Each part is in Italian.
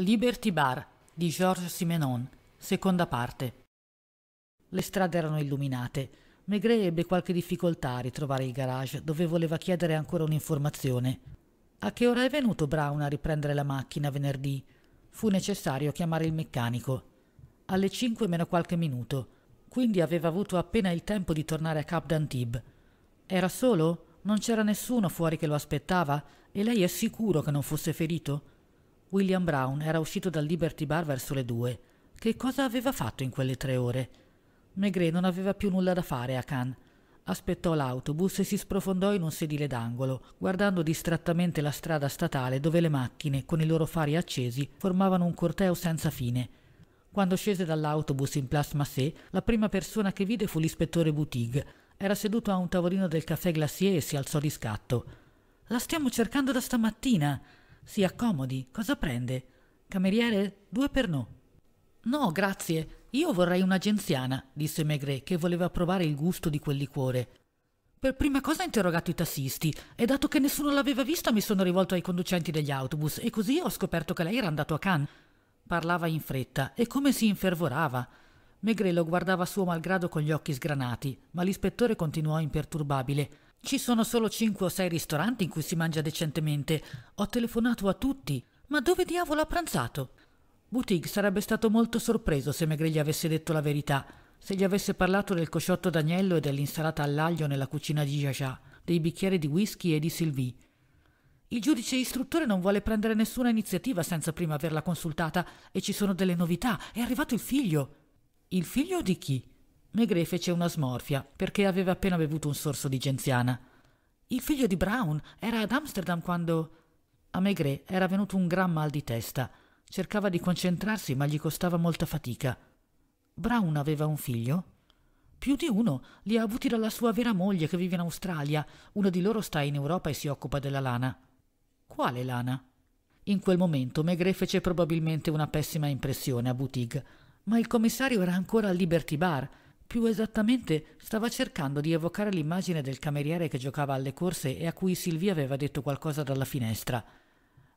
Liberty Bar di Georges Simenon, seconda parte. Le strade erano illuminate. Maigret ebbe qualche difficoltà a ritrovare il garage dove voleva chiedere ancora un'informazione. A che ora è venuto Brown a riprendere la macchina venerdì? Fu necessario chiamare il meccanico. Alle 5 meno qualche minuto, quindi aveva avuto appena il tempo di tornare a Cap d'Antibes. Era solo? Non c'era nessuno fuori che lo aspettava? E lei è sicuro che non fosse ferito? William Brown era uscito dal Liberty Bar verso le due. Che cosa aveva fatto in quelle tre ore? Maigret non aveva più nulla da fare a Cannes. Aspettò l'autobus e si sprofondò in un sedile d'angolo, guardando distrattamente la strada statale dove le macchine, con i loro fari accesi, formavano un corteo senza fine. Quando scese dall'autobus in Place Massé, la prima persona che vide fu l'ispettore Boutig. Era seduto a un tavolino del caffè Glacier e si alzò di scatto. La stiamo cercando da stamattina, si accomodi, cosa prende? Cameriere, due per no. No, grazie, io vorrei una genziana, disse Maigret, che voleva provare il gusto di quel liquore. Per prima cosa ho interrogato i tassisti e dato che nessuno l'aveva vista mi sono rivolto ai conducenti degli autobus e così ho scoperto che lei era andato a Cannes. Parlava in fretta e come si infervorava. Maigret lo guardava suo malgrado con gli occhi sgranati, ma l'ispettore continuò imperturbabile. Ci sono solo 5 o 6 ristoranti in cui si mangia decentemente. Ho telefonato a tutti. Ma dove diavolo ha pranzato? Boutique sarebbe stato molto sorpreso se Maigret gli avesse detto la verità, se gli avesse parlato del cosciotto d'agnello e dell'insalata all'aglio nella cucina di Jaja, dei bicchieri di whisky e di Sylvie. Il giudice istruttore non vuole prendere nessuna iniziativa senza prima averla consultata e ci sono delle novità. È arrivato il figlio. Il figlio di chi? Maigret fece una smorfia perché aveva appena bevuto un sorso di genziana. Il figlio di Brown era ad Amsterdam quando. A Maigret era venuto un gran mal di testa. Cercava di concentrarsi, ma gli costava molta fatica. Brown aveva un figlio? Più di uno. Li ha avuti dalla sua vera moglie che vive in Australia. Uno di loro sta in Europa e si occupa della lana. Quale lana? In quel momento Maigret fece probabilmente una pessima impressione a Boutique, ma il commissario era ancora al Liberty Bar più esattamente, stava cercando di evocare l'immagine del cameriere che giocava alle corse e a cui Silvia aveva detto qualcosa dalla finestra.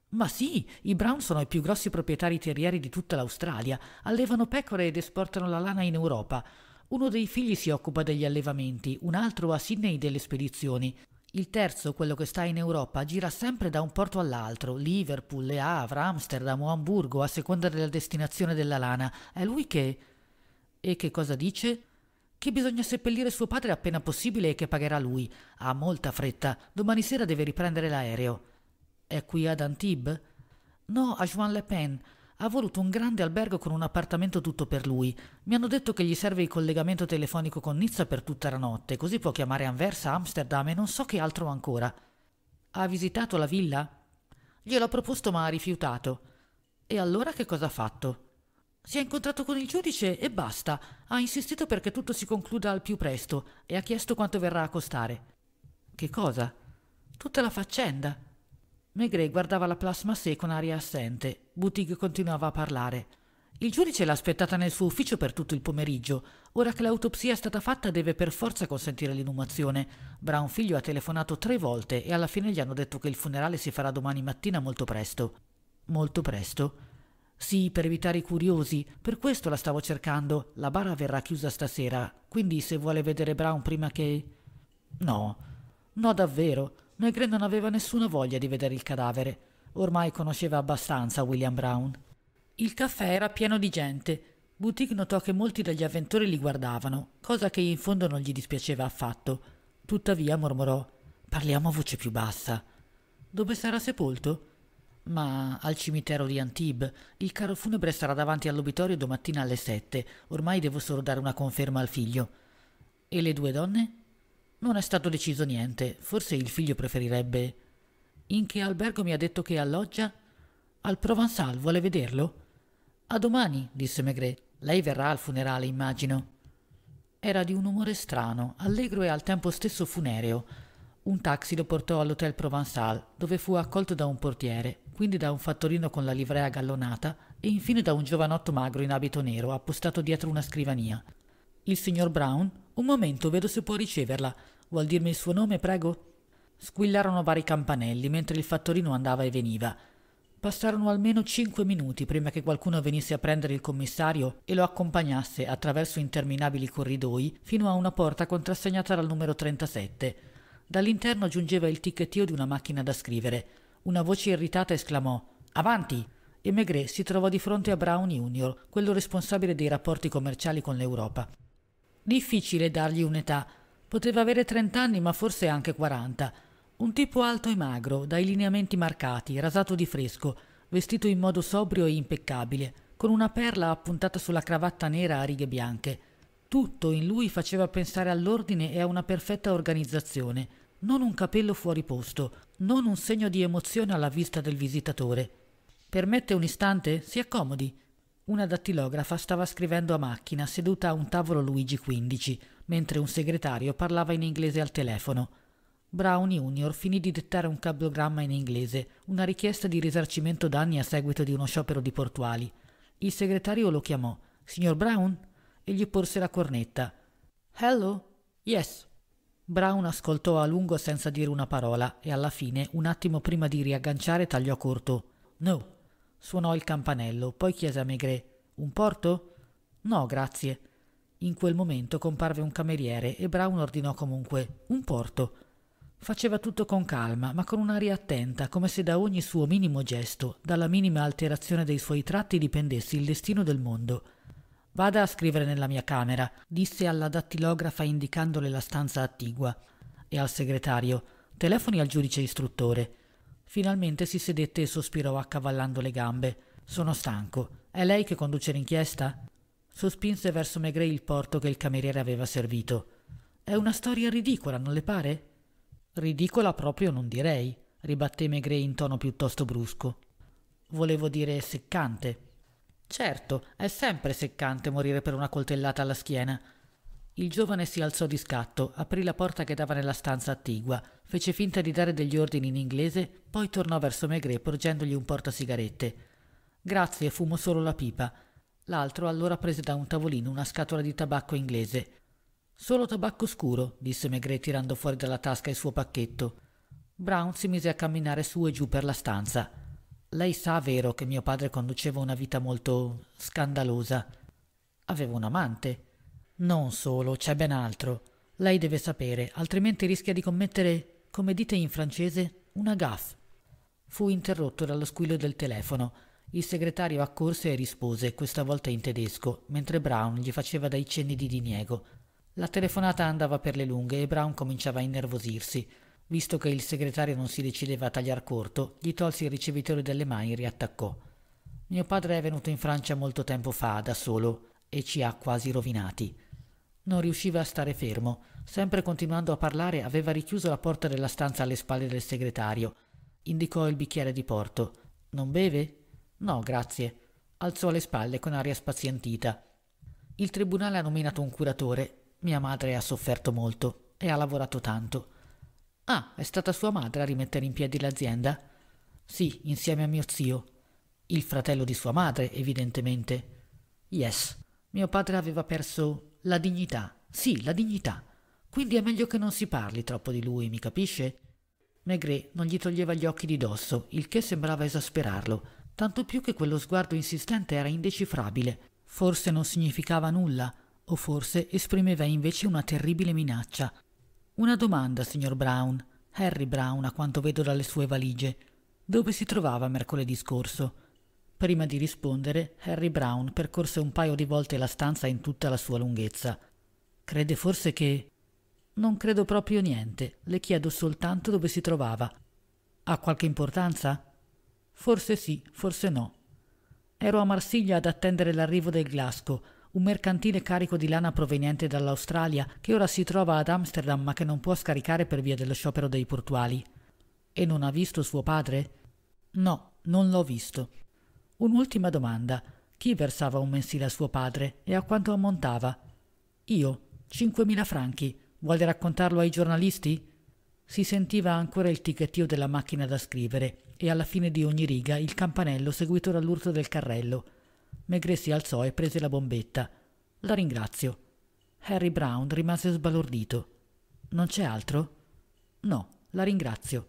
Ma sì, i Brown sono i più grossi proprietari terrieri di tutta l'Australia, allevano pecore ed esportano la lana in Europa. Uno dei figli si occupa degli allevamenti, un altro a Sydney delle spedizioni. Il terzo, quello che sta in Europa, gira sempre da un porto all'altro, Liverpool, Le Havre, Amsterdam o Amburgo, a seconda della destinazione della lana. È lui che... E che cosa dice? che bisogna seppellire suo padre appena possibile e che pagherà lui. Ha molta fretta. Domani sera deve riprendere l'aereo. È qui ad Antibes? No, a Juan Le Pen. Ha voluto un grande albergo con un appartamento tutto per lui. Mi hanno detto che gli serve il collegamento telefonico con Nizza per tutta la notte, così può chiamare Anversa, Amsterdam e non so che altro ancora. Ha visitato la villa? Gliel'ho proposto ma ha rifiutato. E allora che cosa ha fatto? Si è incontrato con il giudice e basta. Ha insistito perché tutto si concluda al più presto e ha chiesto quanto verrà a costare. Che cosa? Tutta la faccenda. Maigret guardava la plasma sé con aria assente. Boutique continuava a parlare. Il giudice l'ha aspettata nel suo ufficio per tutto il pomeriggio. Ora che l'autopsia è stata fatta deve per forza consentire l'inumazione. Brown figlio ha telefonato tre volte e alla fine gli hanno detto che il funerale si farà domani mattina molto presto. Molto presto? Sì, per evitare i curiosi. Per questo la stavo cercando. La bara verrà chiusa stasera. Quindi se vuole vedere Brown prima che... No. No, davvero. Negre non aveva nessuna voglia di vedere il cadavere. Ormai conosceva abbastanza William Brown. Il caffè era pieno di gente. Boutique notò che molti degli avventori li guardavano, cosa che in fondo non gli dispiaceva affatto. Tuttavia mormorò: Parliamo a voce più bassa. Dove sarà sepolto? Ma al cimitero di Antibes, il carro funebre sarà davanti all'obitorio domattina alle sette. Ormai devo solo dare una conferma al figlio. E le due donne? Non è stato deciso niente. Forse il figlio preferirebbe. In che albergo mi ha detto che alloggia? Al Provençal, vuole vederlo? A domani, disse Maigret. Lei verrà al funerale, immagino. Era di un umore strano, allegro e al tempo stesso funereo. Un taxi lo portò all'Hotel Provençal, dove fu accolto da un portiere, quindi da un fattorino con la livrea gallonata e infine da un giovanotto magro in abito nero appostato dietro una scrivania. Il signor Brown, un momento, vedo se può riceverla. Vuol dirmi il suo nome, prego? Squillarono vari campanelli mentre il fattorino andava e veniva. Passarono almeno cinque minuti prima che qualcuno venisse a prendere il commissario e lo accompagnasse attraverso interminabili corridoi fino a una porta contrassegnata dal numero 37. Dall'interno giungeva il ticchettio di una macchina da scrivere. Una voce irritata esclamò Avanti! E Maigret si trovò di fronte a Brown Jr., quello responsabile dei rapporti commerciali con l'Europa. Difficile dargli un'età. Poteva avere 30 anni, ma forse anche 40. Un tipo alto e magro, dai lineamenti marcati, rasato di fresco, vestito in modo sobrio e impeccabile, con una perla appuntata sulla cravatta nera a righe bianche. Tutto in lui faceva pensare all'ordine e a una perfetta organizzazione non un capello fuori posto, non un segno di emozione alla vista del visitatore. Permette un istante? Si accomodi. Una dattilografa stava scrivendo a macchina seduta a un tavolo Luigi XV, mentre un segretario parlava in inglese al telefono. Brown Jr. finì di dettare un cablogramma in inglese, una richiesta di risarcimento danni a seguito di uno sciopero di portuali. Il segretario lo chiamò. Signor Brown? E gli porse la cornetta. Hello? Yes, Brown ascoltò a lungo senza dire una parola e alla fine, un attimo prima di riagganciare, tagliò corto. No. Suonò il campanello, poi chiese a Maigret: Un porto? No, grazie. In quel momento comparve un cameriere e Brown ordinò comunque un porto. Faceva tutto con calma, ma con un'aria attenta, come se da ogni suo minimo gesto, dalla minima alterazione dei suoi tratti dipendesse il destino del mondo. Vada a scrivere nella mia camera, disse alla dattilografa indicandole la stanza attigua, e al segretario, telefoni al giudice istruttore. Finalmente si sedette e sospirò accavallando le gambe. Sono stanco. È lei che conduce l'inchiesta? Sospinse verso Maigret il porto che il cameriere aveva servito. È una storia ridicola, non le pare? Ridicola proprio non direi, ribatté Maigret in tono piuttosto brusco. Volevo dire seccante, Certo, è sempre seccante morire per una coltellata alla schiena. Il giovane si alzò di scatto, aprì la porta che dava nella stanza attigua, fece finta di dare degli ordini in inglese, poi tornò verso Maigret porgendogli un portasigarette. Grazie, fumo solo la pipa. L'altro allora prese da un tavolino una scatola di tabacco inglese. Solo tabacco scuro, disse Maigret tirando fuori dalla tasca il suo pacchetto. Brown si mise a camminare su e giù per la stanza. Lei sa, vero, che mio padre conduceva una vita molto scandalosa. Aveva un amante. Non solo, c'è ben altro. Lei deve sapere, altrimenti rischia di commettere, come dite in francese, una gaffe. Fu interrotto dallo squillo del telefono. Il segretario accorse e rispose, questa volta in tedesco, mentre Brown gli faceva dei cenni di diniego. La telefonata andava per le lunghe e Brown cominciava a innervosirsi. Visto che il segretario non si decideva a tagliar corto, gli tolsi il ricevitore dalle mani e riattaccò. Mio padre è venuto in Francia molto tempo fa, da solo, e ci ha quasi rovinati. Non riusciva a stare fermo. Sempre continuando a parlare, aveva richiuso la porta della stanza alle spalle del segretario. Indicò il bicchiere di porto. Non beve? No, grazie. Alzò le spalle con aria spazientita. Il tribunale ha nominato un curatore. Mia madre ha sofferto molto e ha lavorato tanto. Ah, è stata sua madre a rimettere in piedi l'azienda? Sì, insieme a mio zio. Il fratello di sua madre, evidentemente. Yes. Mio padre aveva perso la dignità. Sì, la dignità. Quindi è meglio che non si parli troppo di lui, mi capisce? Negret non gli toglieva gli occhi di dosso, il che sembrava esasperarlo, tanto più che quello sguardo insistente era indecifrabile. Forse non significava nulla, o forse esprimeva invece una terribile minaccia. Una domanda, signor Brown. Harry Brown, a quanto vedo dalle sue valigie. Dove si trovava mercoledì scorso? Prima di rispondere, Harry Brown percorse un paio di volte la stanza in tutta la sua lunghezza. Crede forse che... Non credo proprio niente, le chiedo soltanto dove si trovava. Ha qualche importanza? Forse sì, forse no. Ero a Marsiglia ad attendere l'arrivo del Glasgow un mercantile carico di lana proveniente dall'Australia che ora si trova ad Amsterdam ma che non può scaricare per via dello sciopero dei portuali. E non ha visto suo padre? No, non l'ho visto. Un'ultima domanda. Chi versava un mensile a suo padre e a quanto ammontava? Io. 5.000 franchi. Vuole raccontarlo ai giornalisti? Si sentiva ancora il ticchettio della macchina da scrivere e alla fine di ogni riga il campanello seguito dall'urto del carrello. Maigret si alzò e prese la bombetta. La ringrazio. Harry Brown rimase sbalordito. Non c'è altro? No, la ringrazio.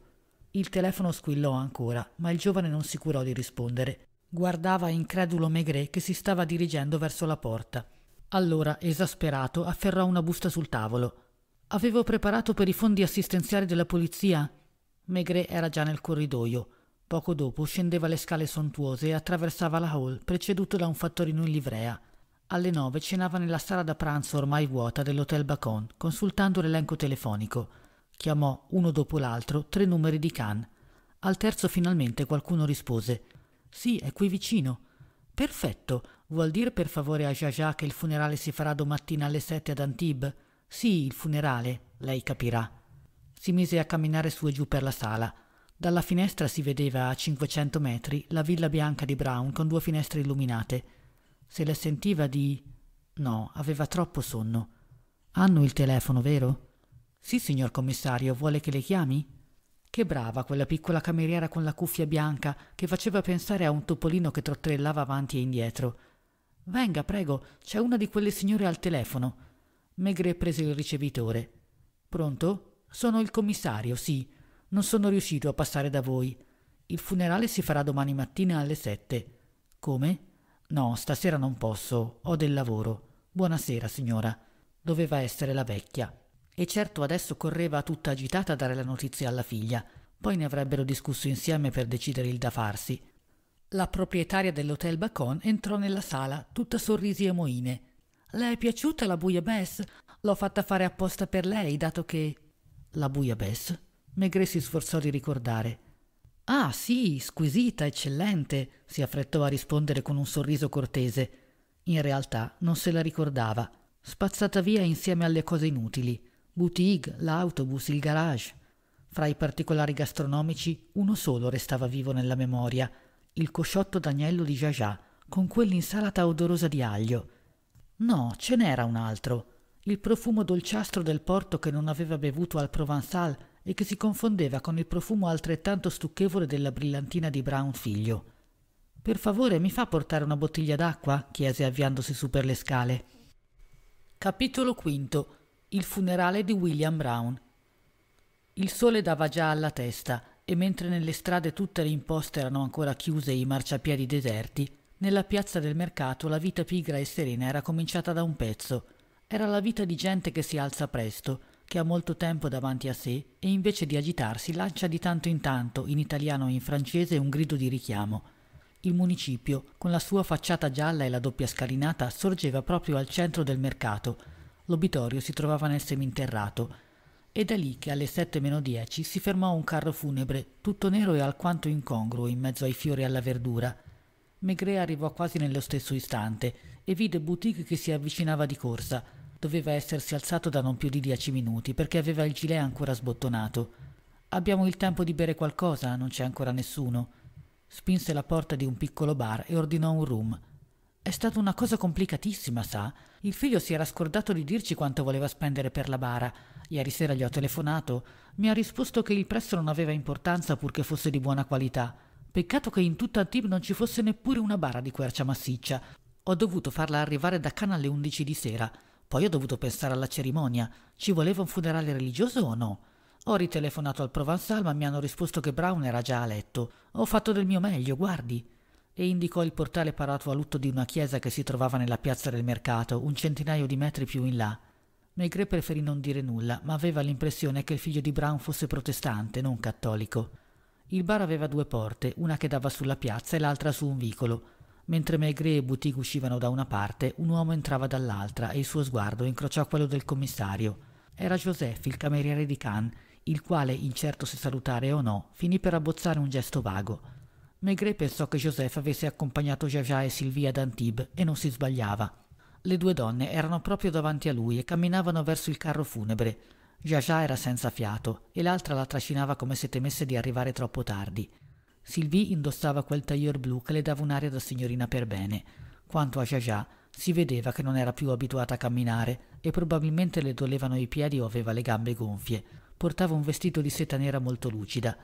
Il telefono squillò ancora, ma il giovane non si curò di rispondere. Guardava incredulo Maigret che si stava dirigendo verso la porta. Allora, esasperato, afferrò una busta sul tavolo. Avevo preparato per i fondi assistenziali della polizia? Maigret era già nel corridoio. Poco dopo scendeva le scale sontuose e attraversava la hall, preceduto da un fattorino in livrea. Alle nove cenava nella sala da pranzo ormai vuota dell'Hotel Bacon, consultando l'elenco telefonico. Chiamò, uno dopo l'altro, tre numeri di Cannes. Al terzo finalmente qualcuno rispose. Sì, è qui vicino. Perfetto. Vuol dire per favore a Jaja che il funerale si farà domattina alle sette ad Antibes? Sì, il funerale, lei capirà. Si mise a camminare su e giù per la sala. Dalla finestra si vedeva a 500 metri la villa bianca di Brown con due finestre illuminate. Se le sentiva di... No, aveva troppo sonno. Hanno il telefono, vero? Sì, signor commissario, vuole che le chiami? Che brava quella piccola cameriera con la cuffia bianca che faceva pensare a un topolino che trottrellava avanti e indietro. Venga, prego, c'è una di quelle signore al telefono. Megre prese il ricevitore. Pronto? Sono il commissario, sì. Non sono riuscito a passare da voi. Il funerale si farà domani mattina alle sette. Come? No, stasera non posso, ho del lavoro. Buonasera, signora. Doveva essere la vecchia. E certo adesso correva tutta agitata a dare la notizia alla figlia. Poi ne avrebbero discusso insieme per decidere il da farsi. La proprietaria dell'hotel Bacon entrò nella sala, tutta sorrisi e moine. Le è piaciuta la buia Bess? L'ho fatta fare apposta per lei, dato che. La buia Bess? Maigret si sforzò di ricordare. Ah, sì, squisita, eccellente, si affrettò a rispondere con un sorriso cortese. In realtà non se la ricordava. Spazzata via insieme alle cose inutili. Boutique, l'autobus, il garage. Fra i particolari gastronomici, uno solo restava vivo nella memoria. Il cosciotto d'agnello di Jaja, con quell'insalata odorosa di aglio. No, ce n'era un altro. Il profumo dolciastro del porto che non aveva bevuto al Provençal e che si confondeva con il profumo altrettanto stucchevole della brillantina di Brown figlio. Per favore, mi fa portare una bottiglia d'acqua? chiese avviandosi su per le scale. Capitolo V Il funerale di William Brown. Il sole dava già alla testa e mentre nelle strade tutte le imposte erano ancora chiuse e i marciapiedi deserti, nella piazza del mercato la vita pigra e serena era cominciata da un pezzo. Era la vita di gente che si alza presto, che ha molto tempo davanti a sé e invece di agitarsi lancia di tanto in tanto, in italiano e in francese, un grido di richiamo. Il municipio, con la sua facciata gialla e la doppia scalinata, sorgeva proprio al centro del mercato. L'obitorio si trovava nel seminterrato. E da lì che alle 7.10 si fermò un carro funebre, tutto nero e alquanto incongruo in mezzo ai fiori e alla verdura. Maigret arrivò quasi nello stesso istante e vide Boutique che si avvicinava di corsa doveva essersi alzato da non più di dieci minuti perché aveva il gilet ancora sbottonato. Abbiamo il tempo di bere qualcosa, non c'è ancora nessuno. Spinse la porta di un piccolo bar e ordinò un room. È stata una cosa complicatissima, sa? Il figlio si era scordato di dirci quanto voleva spendere per la bara. Ieri sera gli ho telefonato. Mi ha risposto che il prezzo non aveva importanza purché fosse di buona qualità. Peccato che in tutta Antib non ci fosse neppure una bara di quercia massiccia. Ho dovuto farla arrivare da Cana alle 11 di sera. Poi ho dovuto pensare alla cerimonia. Ci voleva un funerale religioso o no? Ho ritelefonato al Provençal ma mi hanno risposto che Brown era già a letto. Ho fatto del mio meglio, guardi. E indicò il portale parato a lutto di una chiesa che si trovava nella piazza del mercato, un centinaio di metri più in là. Maigret preferì non dire nulla, ma aveva l'impressione che il figlio di Brown fosse protestante, non cattolico. Il bar aveva due porte, una che dava sulla piazza e l'altra su un vicolo. Mentre Maigret e Boutique uscivano da una parte, un uomo entrava dall'altra e il suo sguardo incrociò quello del commissario. Era Joseph, il cameriere di Cannes, il quale, incerto se salutare o no, finì per abbozzare un gesto vago. Maigret pensò che Joseph avesse accompagnato Jaja e Sylvia ad Antibes e non si sbagliava. Le due donne erano proprio davanti a lui e camminavano verso il carro funebre. Jaja era senza fiato e l'altra la trascinava come se temesse di arrivare troppo tardi. Sylvie indossava quel tailleur blu che le dava un'aria da signorina per bene. Quanto a Jaja, si vedeva che non era più abituata a camminare e probabilmente le dolevano i piedi o aveva le gambe gonfie. Portava un vestito di seta nera molto lucida.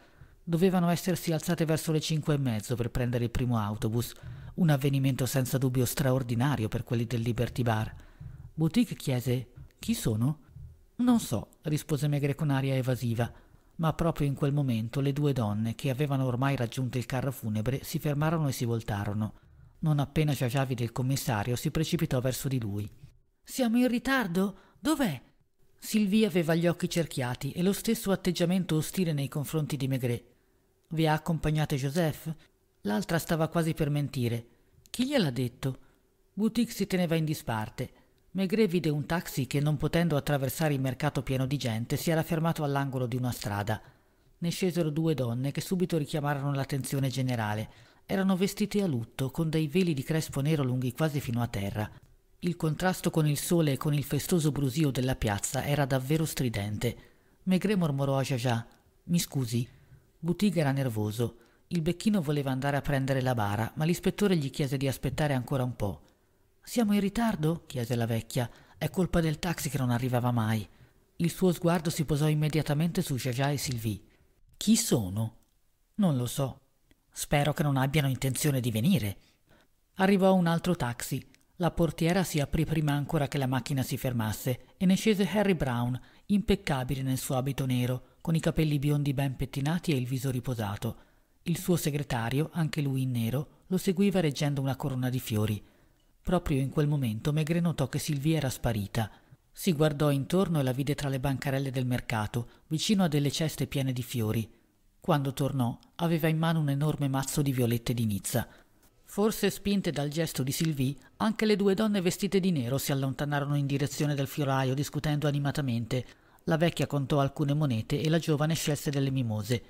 Dovevano essersi alzate verso le cinque e mezzo per prendere il primo autobus, un avvenimento senza dubbio straordinario per quelli del Liberty Bar. Boutique chiese: Chi sono? Non so, rispose Megre con aria evasiva ma proprio in quel momento le due donne, che avevano ormai raggiunto il carro funebre, si fermarono e si voltarono. Non appena vide il commissario si precipitò verso di lui. Siamo in ritardo? Dov'è? Silvia aveva gli occhi cerchiati e lo stesso atteggiamento ostile nei confronti di Maigret. Vi ha accompagnato Joseph? L'altra stava quasi per mentire. Chi gliel'ha detto? Boutique si teneva in disparte. Maigret vide un taxi che, non potendo attraversare il mercato pieno di gente, si era fermato all'angolo di una strada. Ne scesero due donne che subito richiamarono l'attenzione generale. Erano vestite a lutto, con dei veli di crespo nero lunghi quasi fino a terra. Il contrasto con il sole e con il festoso brusio della piazza era davvero stridente. Maigret mormorò a Jaja: Mi scusi. Boutique era nervoso. Il becchino voleva andare a prendere la bara, ma l'ispettore gli chiese di aspettare ancora un po'. Siamo in ritardo? chiese la vecchia. È colpa del taxi che non arrivava mai. Il suo sguardo si posò immediatamente su Jaja e Sylvie. Chi sono? Non lo so. Spero che non abbiano intenzione di venire. Arrivò un altro taxi. La portiera si aprì prima ancora che la macchina si fermasse e ne scese Harry Brown, impeccabile nel suo abito nero, con i capelli biondi ben pettinati e il viso riposato. Il suo segretario, anche lui in nero, lo seguiva reggendo una corona di fiori. Proprio in quel momento Megre notò che Silvia era sparita. Si guardò intorno e la vide tra le bancarelle del mercato, vicino a delle ceste piene di fiori. Quando tornò, aveva in mano un enorme mazzo di violette di Nizza. Forse spinte dal gesto di Sylvie, anche le due donne vestite di nero si allontanarono in direzione del fioraio discutendo animatamente. La vecchia contò alcune monete e la giovane scelse delle mimose.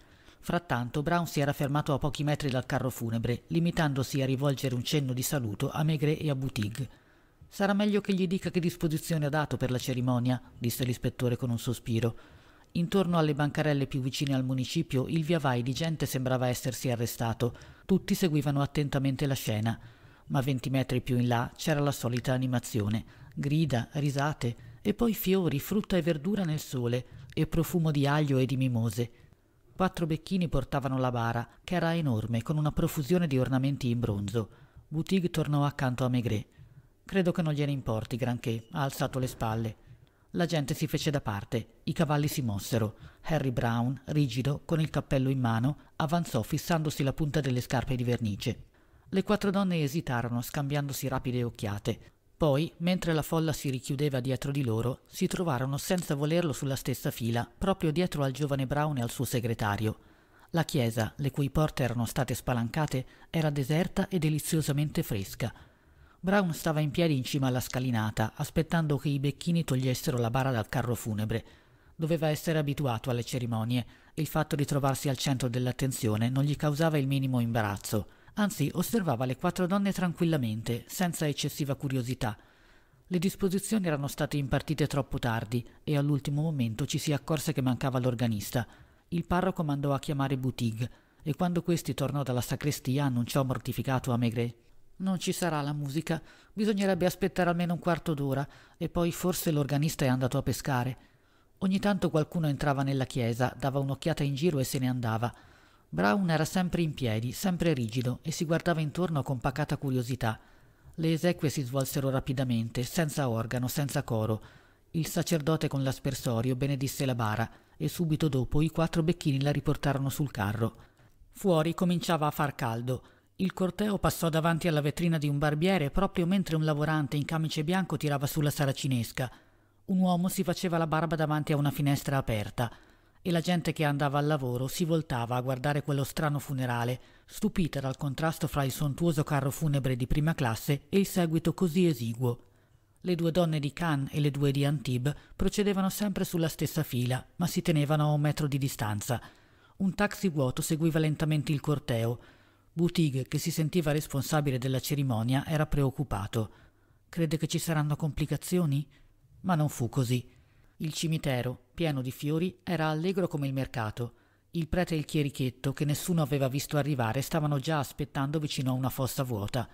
Frattanto Brown si era fermato a pochi metri dal carro funebre, limitandosi a rivolgere un cenno di saluto a Maigret e a Boutig. Sarà meglio che gli dica che disposizione ha dato per la cerimonia, disse l'ispettore con un sospiro. Intorno alle bancarelle più vicine al municipio il via vai di gente sembrava essersi arrestato. Tutti seguivano attentamente la scena. Ma venti metri più in là c'era la solita animazione. Grida, risate, e poi fiori, frutta e verdura nel sole, e profumo di aglio e di mimose. Quattro becchini portavano la bara, che era enorme, con una profusione di ornamenti in bronzo. Boutique tornò accanto a Maigret. Credo che non gliene importi granché, ha alzato le spalle. La gente si fece da parte, i cavalli si mossero. Harry Brown, rigido, con il cappello in mano, avanzò fissandosi la punta delle scarpe di vernice. Le quattro donne esitarono, scambiandosi rapide occhiate. Poi, mentre la folla si richiudeva dietro di loro, si trovarono senza volerlo sulla stessa fila, proprio dietro al giovane Brown e al suo segretario. La chiesa, le cui porte erano state spalancate, era deserta e deliziosamente fresca. Brown stava in piedi in cima alla scalinata, aspettando che i becchini togliessero la bara dal carro funebre. Doveva essere abituato alle cerimonie, e il fatto di trovarsi al centro dell'attenzione non gli causava il minimo imbarazzo. Anzi, osservava le quattro donne tranquillamente, senza eccessiva curiosità. Le disposizioni erano state impartite troppo tardi e all'ultimo momento ci si accorse che mancava l'organista. Il parroco mandò a chiamare Boutig e quando questi tornò dalla sacrestia annunciò mortificato a Maigret. Non ci sarà la musica, bisognerebbe aspettare almeno un quarto d'ora e poi forse l'organista è andato a pescare. Ogni tanto qualcuno entrava nella chiesa, dava un'occhiata in giro e se ne andava. Brown era sempre in piedi, sempre rigido, e si guardava intorno con pacata curiosità. Le esequie si svolsero rapidamente, senza organo, senza coro. Il sacerdote con l'aspersorio benedisse la bara e subito dopo i quattro becchini la riportarono sul carro. Fuori cominciava a far caldo. Il corteo passò davanti alla vetrina di un barbiere proprio mentre un lavorante in camice bianco tirava sulla saracinesca. Un uomo si faceva la barba davanti a una finestra aperta e la gente che andava al lavoro si voltava a guardare quello strano funerale, stupita dal contrasto fra il sontuoso carro funebre di prima classe e il seguito così esiguo. Le due donne di Cannes e le due di Antibes procedevano sempre sulla stessa fila, ma si tenevano a un metro di distanza. Un taxi vuoto seguiva lentamente il corteo. Boutique, che si sentiva responsabile della cerimonia, era preoccupato. Crede che ci saranno complicazioni? Ma non fu così. Il cimitero, pieno di fiori, era allegro come il mercato. Il prete e il chierichetto, che nessuno aveva visto arrivare, stavano già aspettando vicino a una fossa vuota.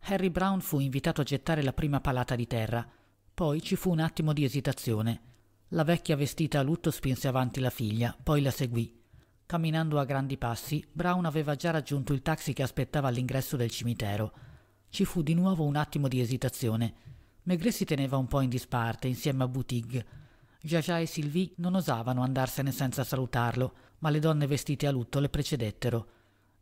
Harry Brown fu invitato a gettare la prima palata di terra. Poi ci fu un attimo di esitazione. La vecchia vestita a lutto spinse avanti la figlia, poi la seguì. Camminando a grandi passi, Brown aveva già raggiunto il taxi che aspettava all'ingresso del cimitero. Ci fu di nuovo un attimo di esitazione. Maigret si teneva un po' in disparte insieme a Boutique. Giagia e Sylvie non osavano andarsene senza salutarlo, ma le donne vestite a lutto le precedettero.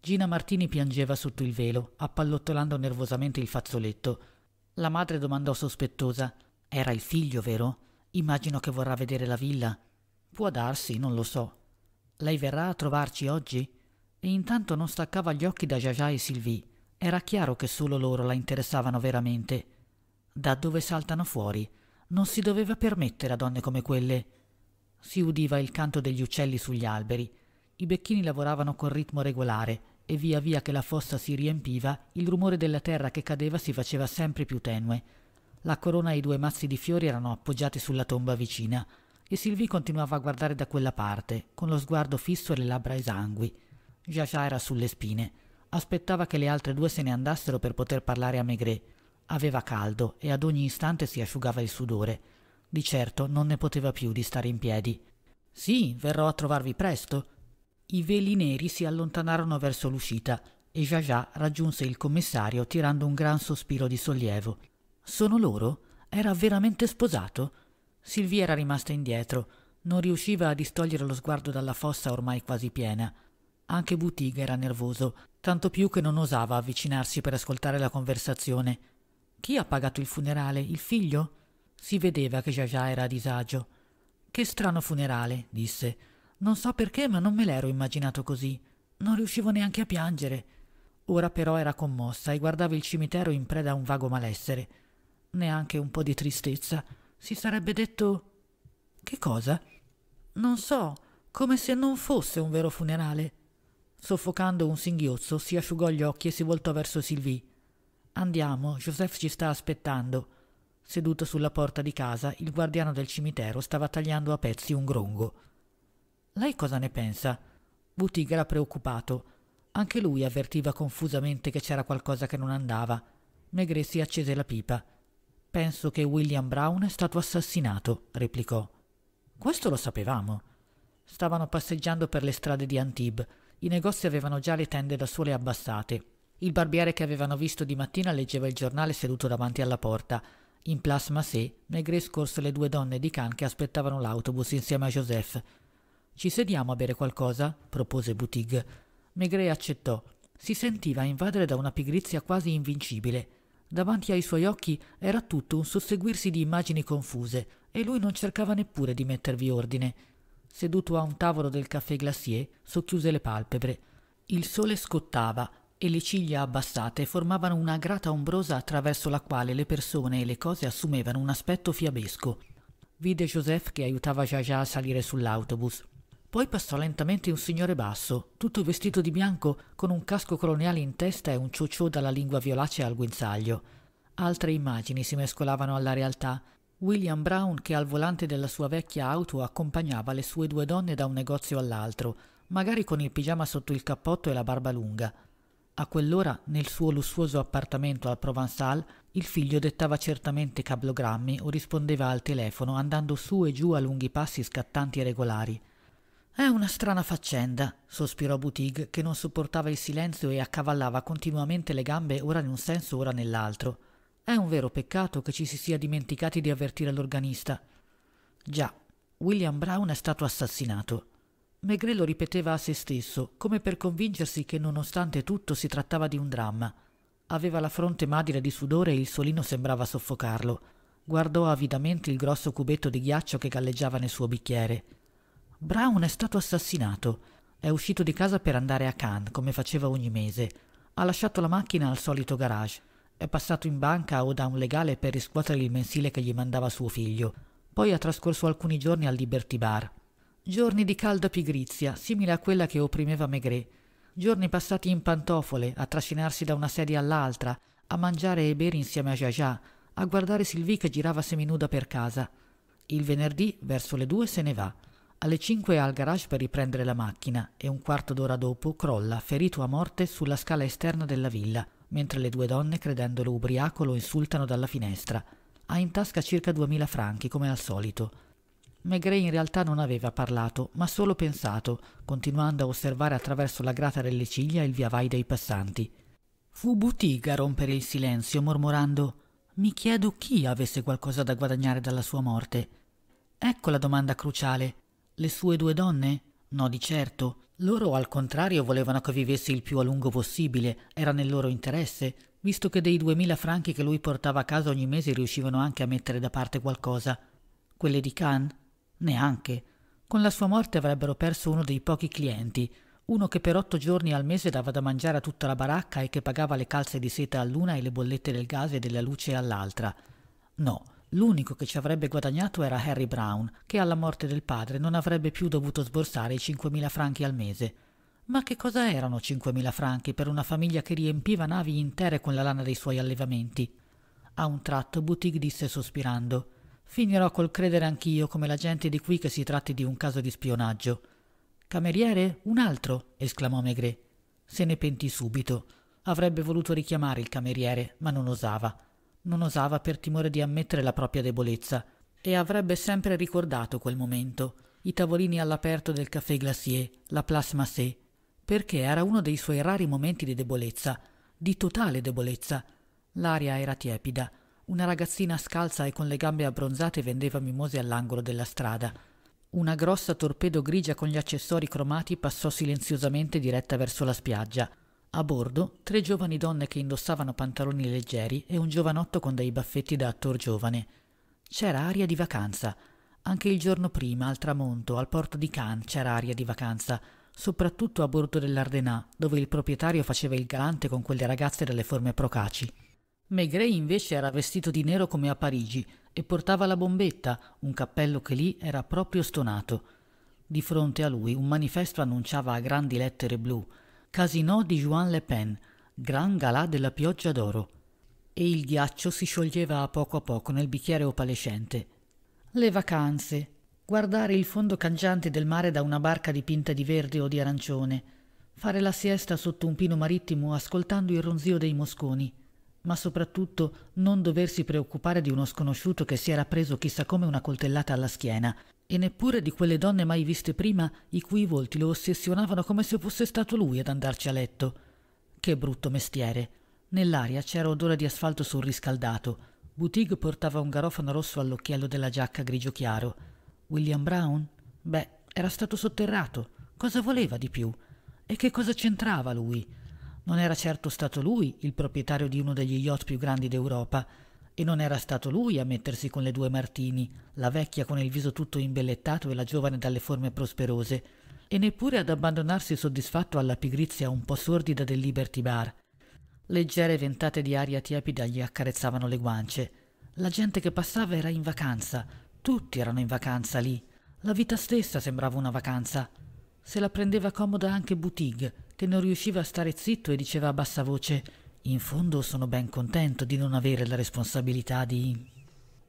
Gina Martini piangeva sotto il velo, appallottolando nervosamente il fazzoletto. La madre domandò sospettosa: Era il figlio, vero? Immagino che vorrà vedere la villa. Può darsi, non lo so. Lei verrà a trovarci oggi? E intanto non staccava gli occhi da Giagia e Sylvie. Era chiaro che solo loro la interessavano veramente. Da dove saltano fuori? Non si doveva permettere a donne come quelle. Si udiva il canto degli uccelli sugli alberi. I becchini lavoravano con ritmo regolare e via via che la fossa si riempiva, il rumore della terra che cadeva si faceva sempre più tenue. La corona e i due mazzi di fiori erano appoggiati sulla tomba vicina e Sylvie continuava a guardare da quella parte, con lo sguardo fisso e le labbra esangui. Jaja era sulle spine. Aspettava che le altre due se ne andassero per poter parlare a Maigret. Aveva caldo e ad ogni istante si asciugava il sudore. Di certo non ne poteva più di stare in piedi. Sì, verrò a trovarvi presto. I veli neri si allontanarono verso l'uscita e Jaja raggiunse il commissario tirando un gran sospiro di sollievo. Sono loro? Era veramente sposato? Silvia era rimasta indietro. Non riusciva a distogliere lo sguardo dalla fossa ormai quasi piena. Anche Butiga era nervoso, tanto più che non osava avvicinarsi per ascoltare la conversazione. Chi ha pagato il funerale? Il figlio? Si vedeva che Giagia era a disagio. Che strano funerale, disse. Non so perché, ma non me l'ero immaginato così. Non riuscivo neanche a piangere. Ora però era commossa e guardava il cimitero in preda a un vago malessere. Neanche un po' di tristezza. Si sarebbe detto... Che cosa? Non so, come se non fosse un vero funerale. Soffocando un singhiozzo, si asciugò gli occhi e si voltò verso Sylvie. Andiamo, Joseph ci sta aspettando. Seduto sulla porta di casa, il guardiano del cimitero stava tagliando a pezzi un grongo. Lei cosa ne pensa? Boutig era preoccupato. Anche lui avvertiva confusamente che c'era qualcosa che non andava. Negre si accese la pipa. Penso che William Brown è stato assassinato, replicò. Questo lo sapevamo. Stavano passeggiando per le strade di Antibes. I negozi avevano già le tende da sole abbassate il barbiere che avevano visto di mattina leggeva il giornale seduto davanti alla porta. In Place Massé, Maigret scorse le due donne di Can che aspettavano l'autobus insieme a Joseph. Ci sediamo a bere qualcosa? propose Boutig. Maigret accettò. Si sentiva invadere da una pigrizia quasi invincibile. Davanti ai suoi occhi era tutto un susseguirsi di immagini confuse e lui non cercava neppure di mettervi ordine. Seduto a un tavolo del caffè Glacier, socchiuse le palpebre. Il sole scottava, e le ciglia abbassate formavano una grata ombrosa attraverso la quale le persone e le cose assumevano un aspetto fiabesco. Vide Joseph che aiutava Jaja a salire sull'autobus. Poi passò lentamente un signore basso, tutto vestito di bianco, con un casco coloniale in testa e un ciociò dalla lingua violacea al guinzaglio. Altre immagini si mescolavano alla realtà. William Brown che al volante della sua vecchia auto accompagnava le sue due donne da un negozio all'altro, magari con il pigiama sotto il cappotto e la barba lunga. A quell'ora, nel suo lussuoso appartamento al Provençal, il figlio dettava certamente cablogrammi o rispondeva al telefono andando su e giù a lunghi passi scattanti e regolari. È una strana faccenda, sospirò Boutig, che non sopportava il silenzio e accavallava continuamente le gambe ora in un senso ora nell'altro. È un vero peccato che ci si sia dimenticati di avvertire l'organista. Già, William Brown è stato assassinato. Maigret lo ripeteva a se stesso, come per convincersi che nonostante tutto si trattava di un dramma. Aveva la fronte madre di sudore e il solino sembrava soffocarlo. Guardò avidamente il grosso cubetto di ghiaccio che galleggiava nel suo bicchiere. Brown è stato assassinato. È uscito di casa per andare a Cannes, come faceva ogni mese. Ha lasciato la macchina al solito garage. È passato in banca o da un legale per riscuotere il mensile che gli mandava suo figlio. Poi ha trascorso alcuni giorni al Liberty Bar, Giorni di calda pigrizia, simile a quella che opprimeva Maigret. Giorni passati in pantofole, a trascinarsi da una sedia all'altra, a mangiare e bere insieme a Jaja, a guardare Sylvie che girava seminuda per casa. Il venerdì, verso le due, se ne va. Alle cinque è al garage per riprendere la macchina e un quarto d'ora dopo crolla, ferito a morte, sulla scala esterna della villa, mentre le due donne, credendolo ubriaco, lo insultano dalla finestra. Ha in tasca circa duemila franchi, come al solito. Maigret in realtà non aveva parlato, ma solo pensato, continuando a osservare attraverso la grata delle ciglia il via vai dei passanti. Fu Boutique a rompere il silenzio, mormorando «Mi chiedo chi avesse qualcosa da guadagnare dalla sua morte». Ecco la domanda cruciale. Le sue due donne? No, di certo. Loro, al contrario, volevano che vivesse il più a lungo possibile, era nel loro interesse, visto che dei duemila franchi che lui portava a casa ogni mese riuscivano anche a mettere da parte qualcosa. Quelle di Cannes? Neanche. Con la sua morte avrebbero perso uno dei pochi clienti, uno che per otto giorni al mese dava da mangiare a tutta la baracca e che pagava le calze di seta all'una e le bollette del gas e della luce all'altra. No, l'unico che ci avrebbe guadagnato era Harry Brown, che alla morte del padre non avrebbe più dovuto sborsare i 5.000 franchi al mese. Ma che cosa erano 5.000 franchi per una famiglia che riempiva navi intere con la lana dei suoi allevamenti? A un tratto Boutique disse sospirando Finirò col credere anch'io come la gente di qui che si tratti di un caso di spionaggio. Cameriere, un altro! esclamò Maigret. Se ne pentì subito. Avrebbe voluto richiamare il cameriere, ma non osava. Non osava per timore di ammettere la propria debolezza e avrebbe sempre ricordato quel momento, i tavolini all'aperto del caffè Glacier, la Place Massé, perché era uno dei suoi rari momenti di debolezza, di totale debolezza. L'aria era tiepida, una ragazzina scalza e con le gambe abbronzate vendeva mimose all'angolo della strada. Una grossa torpedo grigia con gli accessori cromati passò silenziosamente diretta verso la spiaggia. A bordo, tre giovani donne che indossavano pantaloni leggeri e un giovanotto con dei baffetti da attor giovane. C'era aria di vacanza. Anche il giorno prima, al tramonto, al porto di Cannes, c'era aria di vacanza, soprattutto a bordo dell'Ardenà, dove il proprietario faceva il galante con quelle ragazze dalle forme procaci. Maigret invece era vestito di nero come a Parigi e portava la bombetta, un cappello che lì era proprio stonato. Di fronte a lui un manifesto annunciava a grandi lettere blu Casino di Juan Le Pen, gran galà della pioggia d'oro. E il ghiaccio si scioglieva a poco a poco nel bicchiere opalescente. Le vacanze. Guardare il fondo cangiante del mare da una barca dipinta di verde o di arancione. Fare la siesta sotto un pino marittimo ascoltando il ronzio dei mosconi ma soprattutto non doversi preoccupare di uno sconosciuto che si era preso chissà come una coltellata alla schiena, e neppure di quelle donne mai viste prima i cui volti lo ossessionavano come se fosse stato lui ad andarci a letto. Che brutto mestiere. Nell'aria c'era odore di asfalto surriscaldato. Boutique portava un garofano rosso all'occhiello della giacca grigio chiaro. William Brown? Beh, era stato sotterrato. Cosa voleva di più? E che cosa c'entrava lui? Non era certo stato lui il proprietario di uno degli yacht più grandi d'Europa, e non era stato lui a mettersi con le due Martini, la vecchia con il viso tutto imbellettato e la giovane dalle forme prosperose, e neppure ad abbandonarsi soddisfatto alla pigrizia un po' sordida del Liberty Bar. Leggere ventate di aria tiepida gli accarezzavano le guance. La gente che passava era in vacanza, tutti erano in vacanza lì. La vita stessa sembrava una vacanza. Se la prendeva comoda anche Boutique, che non riusciva a stare zitto e diceva a bassa voce In fondo sono ben contento di non avere la responsabilità di...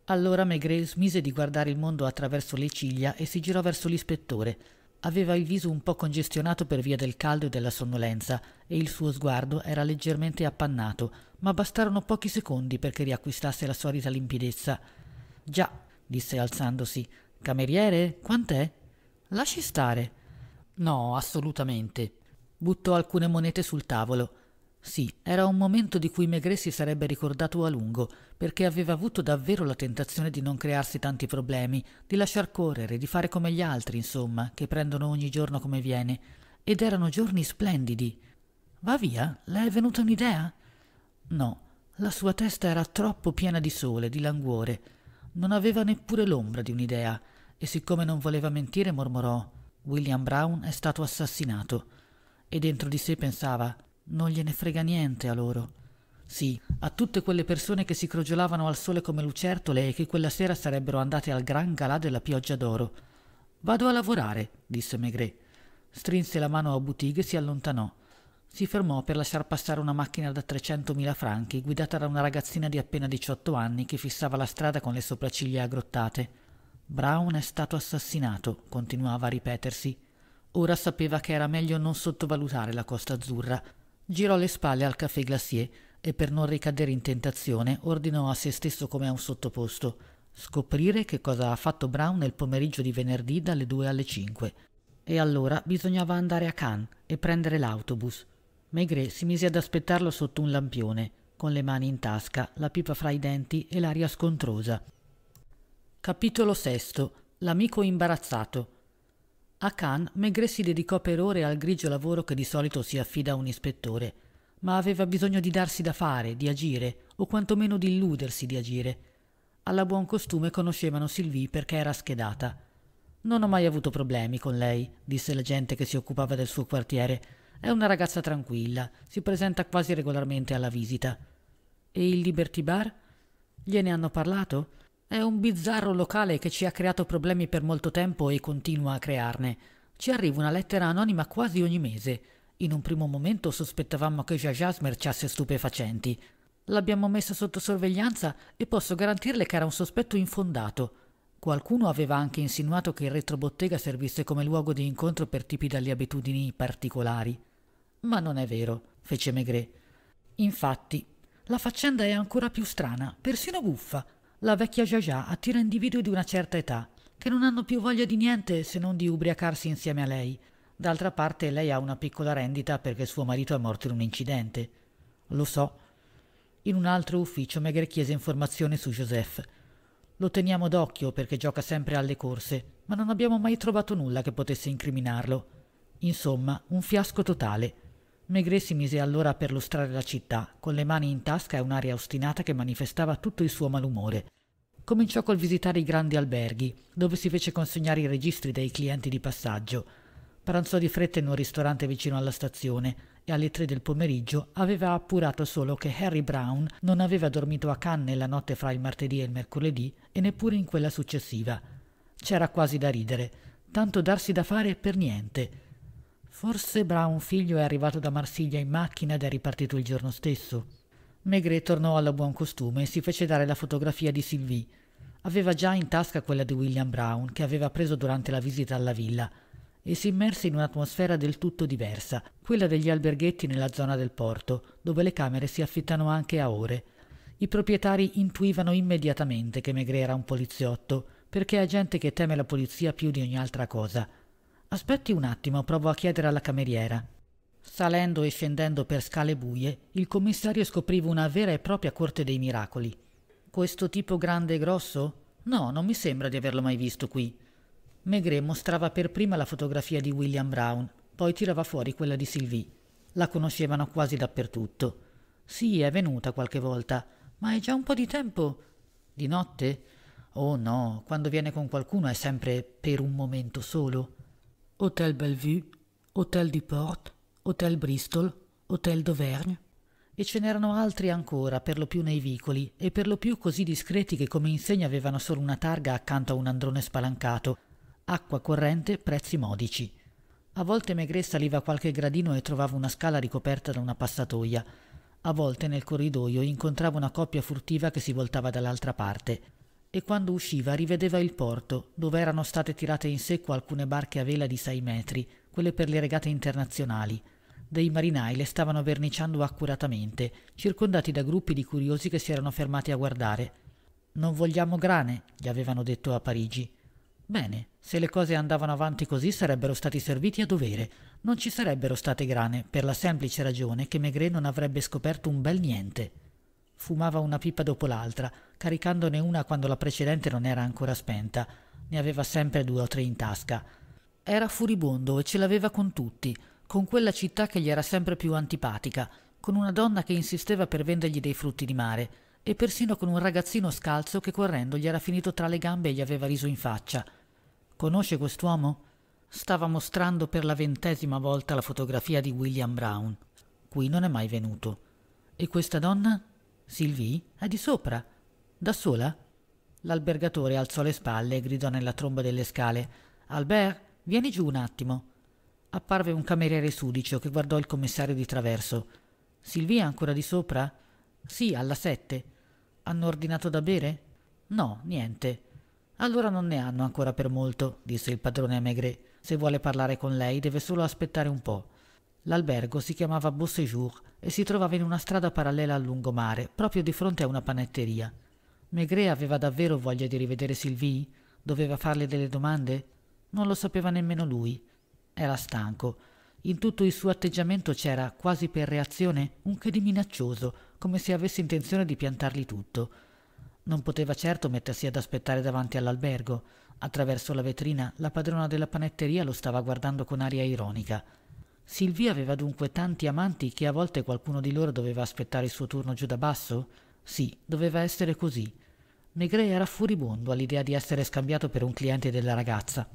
Allora Maigret smise di guardare il mondo attraverso le ciglia e si girò verso l'ispettore. Aveva il viso un po' congestionato per via del caldo e della sonnolenza e il suo sguardo era leggermente appannato, ma bastarono pochi secondi perché riacquistasse la solita limpidezza. Già, disse alzandosi. Cameriere, quant'è? Lasci stare. No, assolutamente. Buttò alcune monete sul tavolo. Sì, era un momento di cui Maigret si sarebbe ricordato a lungo, perché aveva avuto davvero la tentazione di non crearsi tanti problemi, di lasciar correre, di fare come gli altri, insomma, che prendono ogni giorno come viene. Ed erano giorni splendidi. Va via, le è venuta un'idea? No, la sua testa era troppo piena di sole, di languore. Non aveva neppure l'ombra di un'idea, e siccome non voleva mentire mormorò William Brown è stato assassinato e dentro di sé pensava non gliene frega niente a loro. Sì, a tutte quelle persone che si crogiolavano al sole come lucertole e che quella sera sarebbero andate al gran galà della pioggia d'oro. Vado a lavorare, disse Maigret. Strinse la mano a Boutique e si allontanò. Si fermò per lasciar passare una macchina da 300.000 franchi, guidata da una ragazzina di appena 18 anni che fissava la strada con le sopracciglia aggrottate. Brown è stato assassinato, continuava a ripetersi. Ora sapeva che era meglio non sottovalutare la Costa Azzurra. Girò le spalle al caffè Glacier e per non ricadere in tentazione ordinò a se stesso come a un sottoposto scoprire che cosa ha fatto Brown nel pomeriggio di venerdì dalle 2 alle 5. E allora bisognava andare a Cannes e prendere l'autobus. Maigret si mise ad aspettarlo sotto un lampione, con le mani in tasca, la pipa fra i denti e l'aria scontrosa. Capitolo VI. L'amico imbarazzato. A Cannes, Maigret si dedicò per ore al grigio lavoro che di solito si affida a un ispettore, ma aveva bisogno di darsi da fare, di agire, o quantomeno di illudersi di agire. Alla buon costume conoscevano Sylvie perché era schedata. Non ho mai avuto problemi con lei, disse la gente che si occupava del suo quartiere. È una ragazza tranquilla, si presenta quasi regolarmente alla visita. E il Liberty Bar? Gliene hanno parlato? È un bizzarro locale che ci ha creato problemi per molto tempo e continua a crearne. Ci arriva una lettera anonima quasi ogni mese. In un primo momento sospettavamo che Jaja smerciasse stupefacenti. L'abbiamo messa sotto sorveglianza e posso garantirle che era un sospetto infondato. Qualcuno aveva anche insinuato che il retrobottega servisse come luogo di incontro per tipi dalle abitudini particolari. Ma non è vero, fece Maigret. Infatti, la faccenda è ancora più strana, persino buffa. La vecchia Giagia attira individui di una certa età, che non hanno più voglia di niente se non di ubriacarsi insieme a lei. D'altra parte lei ha una piccola rendita perché suo marito è morto in un incidente. Lo so. In un altro ufficio Megre chiese informazioni su Joseph. Lo teniamo d'occhio perché gioca sempre alle corse, ma non abbiamo mai trovato nulla che potesse incriminarlo. Insomma, un fiasco totale. Maigret si mise allora a perlustrare la città, con le mani in tasca e un'aria ostinata che manifestava tutto il suo malumore. Cominciò col visitare i grandi alberghi, dove si fece consegnare i registri dei clienti di passaggio. Pranzò di fretta in un ristorante vicino alla stazione e alle tre del pomeriggio aveva appurato solo che Harry Brown non aveva dormito a Cannes la notte fra il martedì e il mercoledì e neppure in quella successiva. C'era quasi da ridere, tanto darsi da fare per niente. Forse Brown figlio è arrivato da Marsiglia in macchina ed è ripartito il giorno stesso. Maigret tornò alla buon costume e si fece dare la fotografia di Sylvie. Aveva già in tasca quella di William Brown, che aveva preso durante la visita alla villa, e si immerse in un'atmosfera del tutto diversa, quella degli alberghetti nella zona del porto, dove le camere si affittano anche a ore. I proprietari intuivano immediatamente che Maigret era un poliziotto, perché è gente che teme la polizia più di ogni altra cosa. Aspetti un attimo, provo a chiedere alla cameriera. Salendo e scendendo per scale buie, il commissario scopriva una vera e propria corte dei miracoli. Questo tipo grande e grosso? No, non mi sembra di averlo mai visto qui. Maigret mostrava per prima la fotografia di William Brown, poi tirava fuori quella di Sylvie. La conoscevano quasi dappertutto. Sì, è venuta qualche volta, ma è già un po' di tempo. Di notte? Oh no, quando viene con qualcuno è sempre per un momento solo. Hotel Bellevue, Hotel du Port, Hotel Bristol, Hotel d'Auvergne. E ce n'erano altri ancora, per lo più nei vicoli, e per lo più così discreti che come insegna avevano solo una targa accanto a un androne spalancato. Acqua corrente, prezzi modici. A volte Megre saliva qualche gradino e trovava una scala ricoperta da una passatoia. A volte nel corridoio incontrava una coppia furtiva che si voltava dall'altra parte e quando usciva rivedeva il porto, dove erano state tirate in secco alcune barche a vela di sei metri, quelle per le regate internazionali. Dei marinai le stavano verniciando accuratamente, circondati da gruppi di curiosi che si erano fermati a guardare. Non vogliamo grane, gli avevano detto a Parigi. Bene, se le cose andavano avanti così sarebbero stati serviti a dovere. Non ci sarebbero state grane, per la semplice ragione che Maigret non avrebbe scoperto un bel niente. Fumava una pipa dopo l'altra, caricandone una quando la precedente non era ancora spenta. Ne aveva sempre due o tre in tasca. Era furibondo e ce l'aveva con tutti, con quella città che gli era sempre più antipatica, con una donna che insisteva per vendergli dei frutti di mare, e persino con un ragazzino scalzo che correndo gli era finito tra le gambe e gli aveva riso in faccia. Conosce quest'uomo? Stava mostrando per la ventesima volta la fotografia di William Brown. Qui non è mai venuto. E questa donna? Sylvie è di sopra. Da sola? L'albergatore alzò le spalle e gridò nella tromba delle scale. Albert, vieni giù un attimo. Apparve un cameriere sudicio che guardò il commissario di traverso. Sylvie è ancora di sopra? Sì, alla sette. Hanno ordinato da bere? No, niente. Allora non ne hanno ancora per molto, disse il padrone a Maigret. Se vuole parlare con lei deve solo aspettare un po'. L'albergo si chiamava Beauséjour e si trovava in una strada parallela al lungomare, proprio di fronte a una panetteria. Maigret aveva davvero voglia di rivedere Sylvie? Doveva farle delle domande? Non lo sapeva nemmeno lui. Era stanco. In tutto il suo atteggiamento c'era, quasi per reazione, un che di minaccioso, come se avesse intenzione di piantargli tutto. Non poteva certo mettersi ad aspettare davanti all'albergo. Attraverso la vetrina la padrona della panetteria lo stava guardando con aria ironica. Silvia aveva dunque tanti amanti che a volte qualcuno di loro doveva aspettare il suo turno giù da basso? Sì, doveva essere così. Negre era furibondo all'idea di essere scambiato per un cliente della ragazza.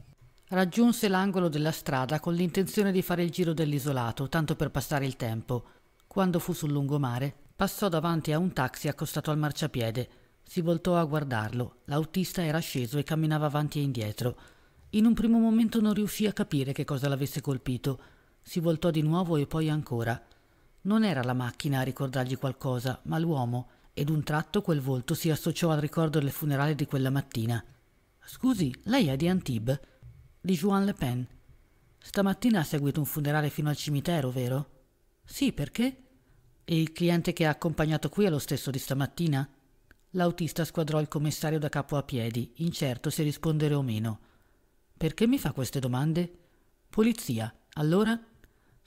Raggiunse l'angolo della strada con l'intenzione di fare il giro dell'isolato, tanto per passare il tempo. Quando fu sul lungomare, passò davanti a un taxi accostato al marciapiede. Si voltò a guardarlo. L'autista era sceso e camminava avanti e indietro. In un primo momento non riuscì a capire che cosa l'avesse colpito. Si voltò di nuovo e poi ancora. Non era la macchina a ricordargli qualcosa, ma l'uomo, ed un tratto quel volto si associò al ricordo del funerale di quella mattina. Scusi, lei è di Antibes? Di Juan Le Pen. Stamattina ha seguito un funerale fino al cimitero, vero? Sì, perché? E il cliente che ha accompagnato qui è lo stesso di stamattina? L'autista squadrò il commissario da capo a piedi, incerto se rispondere o meno. Perché mi fa queste domande? Polizia, allora?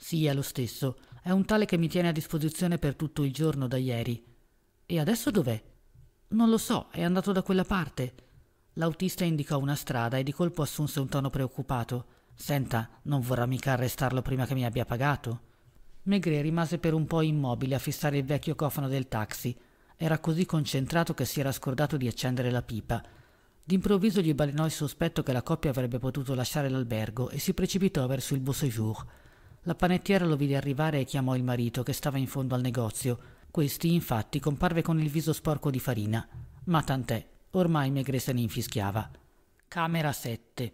Sì, è lo stesso. È un tale che mi tiene a disposizione per tutto il giorno da ieri. E adesso dov'è? Non lo so, è andato da quella parte. L'autista indicò una strada e di colpo assunse un tono preoccupato. Senta, non vorrà mica arrestarlo prima che mi abbia pagato. Maigret rimase per un po' immobile a fissare il vecchio cofano del taxi. Era così concentrato che si era scordato di accendere la pipa. D'improvviso gli balenò il sospetto che la coppia avrebbe potuto lasciare l'albergo e si precipitò verso il Beauséjour. La panettiera lo vide arrivare e chiamò il marito, che stava in fondo al negozio. Questi, infatti, comparve con il viso sporco di farina. Ma tant'è, ormai Megre se ne infischiava. Camera 7.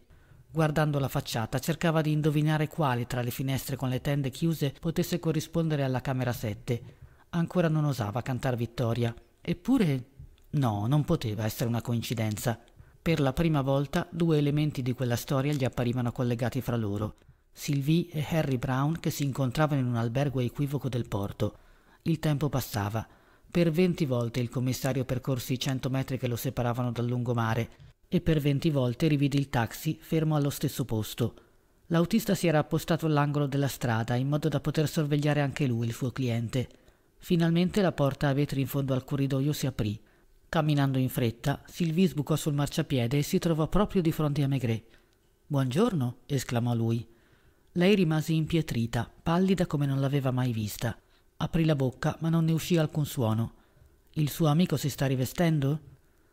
Guardando la facciata, cercava di indovinare quale tra le finestre con le tende chiuse potesse corrispondere alla camera 7. Ancora non osava cantar vittoria. Eppure. No, non poteva essere una coincidenza. Per la prima volta due elementi di quella storia gli apparivano collegati fra loro. Sylvie e Harry Brown che si incontravano in un albergo equivoco del porto. Il tempo passava. Per venti volte il commissario percorse i cento metri che lo separavano dal lungomare e per venti volte rivide il taxi fermo allo stesso posto. L'autista si era appostato all'angolo della strada in modo da poter sorvegliare anche lui il suo cliente. Finalmente la porta a vetri in fondo al corridoio si aprì. Camminando in fretta, Sylvie sbucò sul marciapiede e si trovò proprio di fronte a Maigret. Buongiorno, esclamò lui. Lei rimase impietrita, pallida come non l'aveva mai vista. Aprì la bocca, ma non ne uscì alcun suono. Il suo amico si sta rivestendo?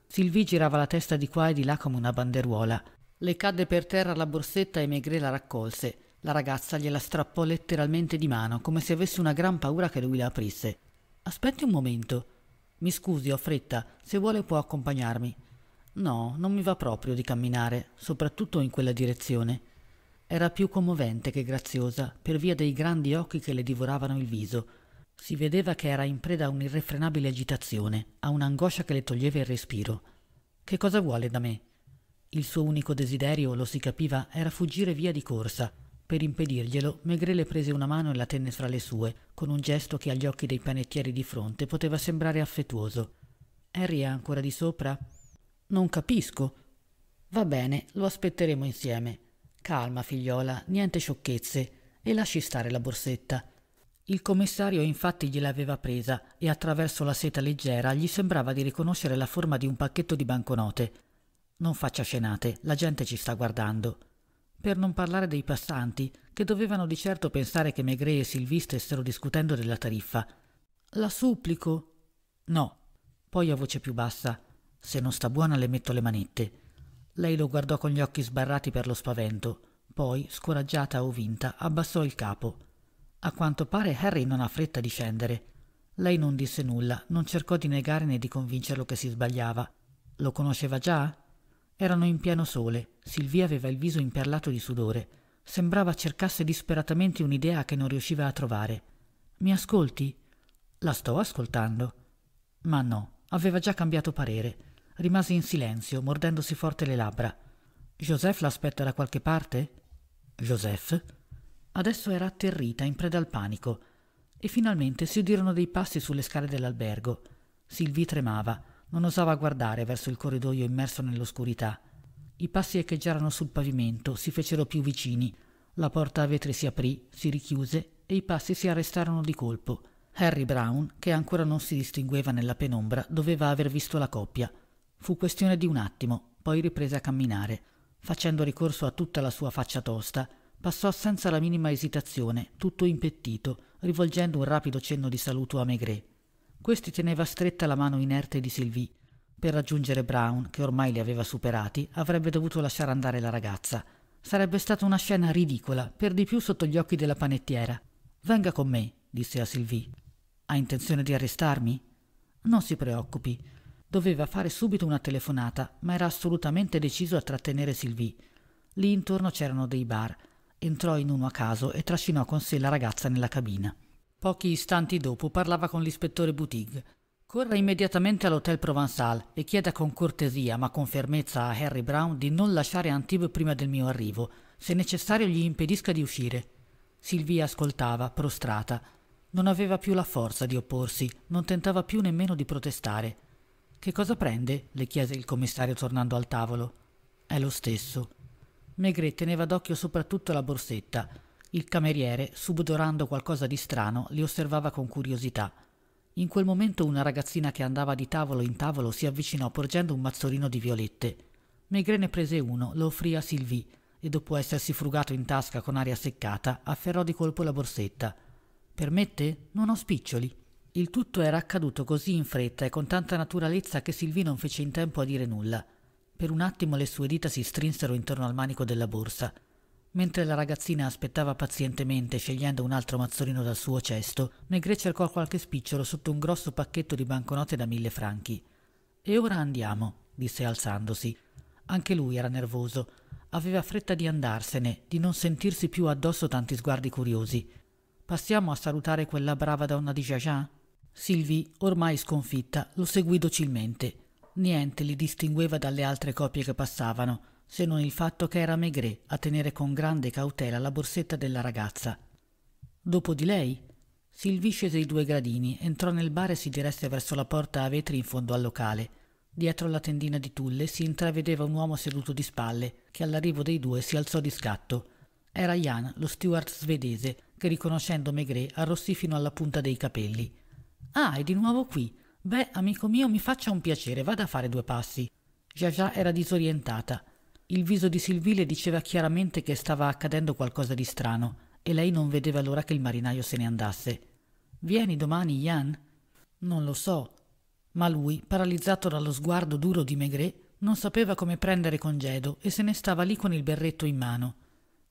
Silvi girava la testa di qua e di là come una banderuola. Le cadde per terra la borsetta e Maigret la raccolse. La ragazza gliela strappò letteralmente di mano, come se avesse una gran paura che lui la aprisse. Aspetti un momento. Mi scusi, ho fretta. Se vuole può accompagnarmi. No, non mi va proprio di camminare, soprattutto in quella direzione era più commovente che graziosa per via dei grandi occhi che le divoravano il viso. Si vedeva che era in preda a un'irrefrenabile agitazione, a un'angoscia che le toglieva il respiro. Che cosa vuole da me? Il suo unico desiderio, lo si capiva, era fuggire via di corsa. Per impedirglielo, Maigret le prese una mano e la tenne fra le sue, con un gesto che agli occhi dei panettieri di fronte poteva sembrare affettuoso. Harry è ancora di sopra? Non capisco. Va bene, lo aspetteremo insieme. Calma, figliola, niente sciocchezze, e lasci stare la borsetta. Il commissario infatti gliel'aveva presa e attraverso la seta leggera gli sembrava di riconoscere la forma di un pacchetto di banconote. Non faccia scenate, la gente ci sta guardando. Per non parlare dei passanti, che dovevano di certo pensare che Megre e Silvi stessero discutendo della tariffa. La supplico. No. Poi a voce più bassa. Se non sta buona le metto le manette. Lei lo guardò con gli occhi sbarrati per lo spavento, poi, scoraggiata o vinta, abbassò il capo. A quanto pare Harry non ha fretta di scendere. Lei non disse nulla, non cercò di negare né di convincerlo che si sbagliava. Lo conosceva già? Erano in pieno sole, Silvia aveva il viso imperlato di sudore. Sembrava cercasse disperatamente un'idea che non riusciva a trovare. Mi ascolti? La sto ascoltando. Ma no, aveva già cambiato parere. Rimase in silenzio, mordendosi forte le labbra. Joseph l'aspetta da qualche parte? Joseph? Adesso era atterrita, in preda al panico. E finalmente si udirono dei passi sulle scale dell'albergo. Sylvie tremava, non osava guardare verso il corridoio immerso nell'oscurità. I passi echeggiarono sul pavimento, si fecero più vicini. La porta a vetri si aprì, si richiuse e i passi si arrestarono di colpo. Harry Brown, che ancora non si distingueva nella penombra, doveva aver visto la coppia. Fu questione di un attimo, poi riprese a camminare. Facendo ricorso a tutta la sua faccia tosta, passò senza la minima esitazione, tutto impettito, rivolgendo un rapido cenno di saluto a Maigret. Questi teneva stretta la mano inerte di Sylvie. Per raggiungere Brown, che ormai li aveva superati, avrebbe dovuto lasciare andare la ragazza. Sarebbe stata una scena ridicola, per di più sotto gli occhi della panettiera. Venga con me, disse a Sylvie. Ha intenzione di arrestarmi? Non si preoccupi. Doveva fare subito una telefonata, ma era assolutamente deciso a trattenere Sylvie. Lì intorno c'erano dei bar. Entrò in uno a caso e trascinò con sé la ragazza nella cabina. Pochi istanti dopo parlava con l'ispettore Boutig. Corra immediatamente all'Hotel Provençal e chieda con cortesia ma con fermezza a Harry Brown di non lasciare Antibes prima del mio arrivo. Se necessario gli impedisca di uscire. Sylvie ascoltava, prostrata. Non aveva più la forza di opporsi, non tentava più nemmeno di protestare. Che cosa prende? le chiese il commissario tornando al tavolo. È lo stesso. Maigret teneva d'occhio soprattutto la borsetta. Il cameriere, subodorando qualcosa di strano, li osservava con curiosità. In quel momento una ragazzina che andava di tavolo in tavolo si avvicinò porgendo un mazzolino di violette. Maigret ne prese uno, lo offrì a Sylvie e dopo essersi frugato in tasca con aria seccata, afferrò di colpo la borsetta. Permette? Non ho spiccioli. Il tutto era accaduto così in fretta e con tanta naturalezza che Silvino non fece in tempo a dire nulla. Per un attimo le sue dita si strinsero intorno al manico della borsa. Mentre la ragazzina aspettava pazientemente, scegliendo un altro mazzolino dal suo cesto, Negre cercò qualche spicciolo sotto un grosso pacchetto di banconote da mille franchi. E ora andiamo, disse alzandosi. Anche lui era nervoso. Aveva fretta di andarsene, di non sentirsi più addosso tanti sguardi curiosi. Passiamo a salutare quella brava donna di Jajan? Sylvie, ormai sconfitta, lo seguì docilmente. Niente li distingueva dalle altre coppie che passavano, se non il fatto che era Maigret a tenere con grande cautela la borsetta della ragazza. Dopo di lei? Sylvie scese i due gradini, entrò nel bar e si diresse verso la porta a vetri in fondo al locale. Dietro la tendina di tulle si intravedeva un uomo seduto di spalle, che all'arrivo dei due si alzò di scatto. Era Jan, lo steward svedese, che riconoscendo Maigret arrossì fino alla punta dei capelli. Ah, è di nuovo qui. Beh, amico mio, mi faccia un piacere, vada a fare due passi. Già era disorientata. Il viso di Silvì le diceva chiaramente che stava accadendo qualcosa di strano e lei non vedeva l'ora che il marinaio se ne andasse. Vieni domani, Jan? Non lo so. Ma lui, paralizzato dallo sguardo duro di Maigret, non sapeva come prendere congedo e se ne stava lì con il berretto in mano.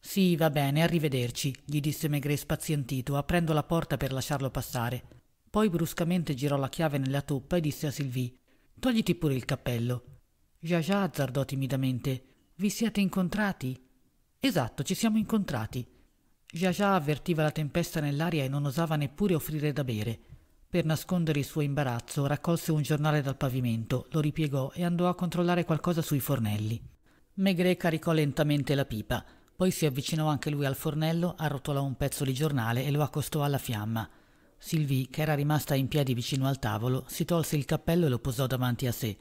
Sì, va bene, arrivederci, gli disse Maigret spazientito, aprendo la porta per lasciarlo passare. Poi bruscamente girò la chiave nella toppa e disse a Sylvie: Togliti pure il cappello. Jaja azzardò timidamente: Vi siete incontrati? Esatto, ci siamo incontrati. Jaja avvertiva la tempesta nell'aria e non osava neppure offrire da bere. Per nascondere il suo imbarazzo, raccolse un giornale dal pavimento, lo ripiegò e andò a controllare qualcosa sui fornelli. Maigret caricò lentamente la pipa, poi si avvicinò anche lui al fornello, arrotolò un pezzo di giornale e lo accostò alla fiamma. Sylvie, che era rimasta in piedi vicino al tavolo, si tolse il cappello e lo posò davanti a sé.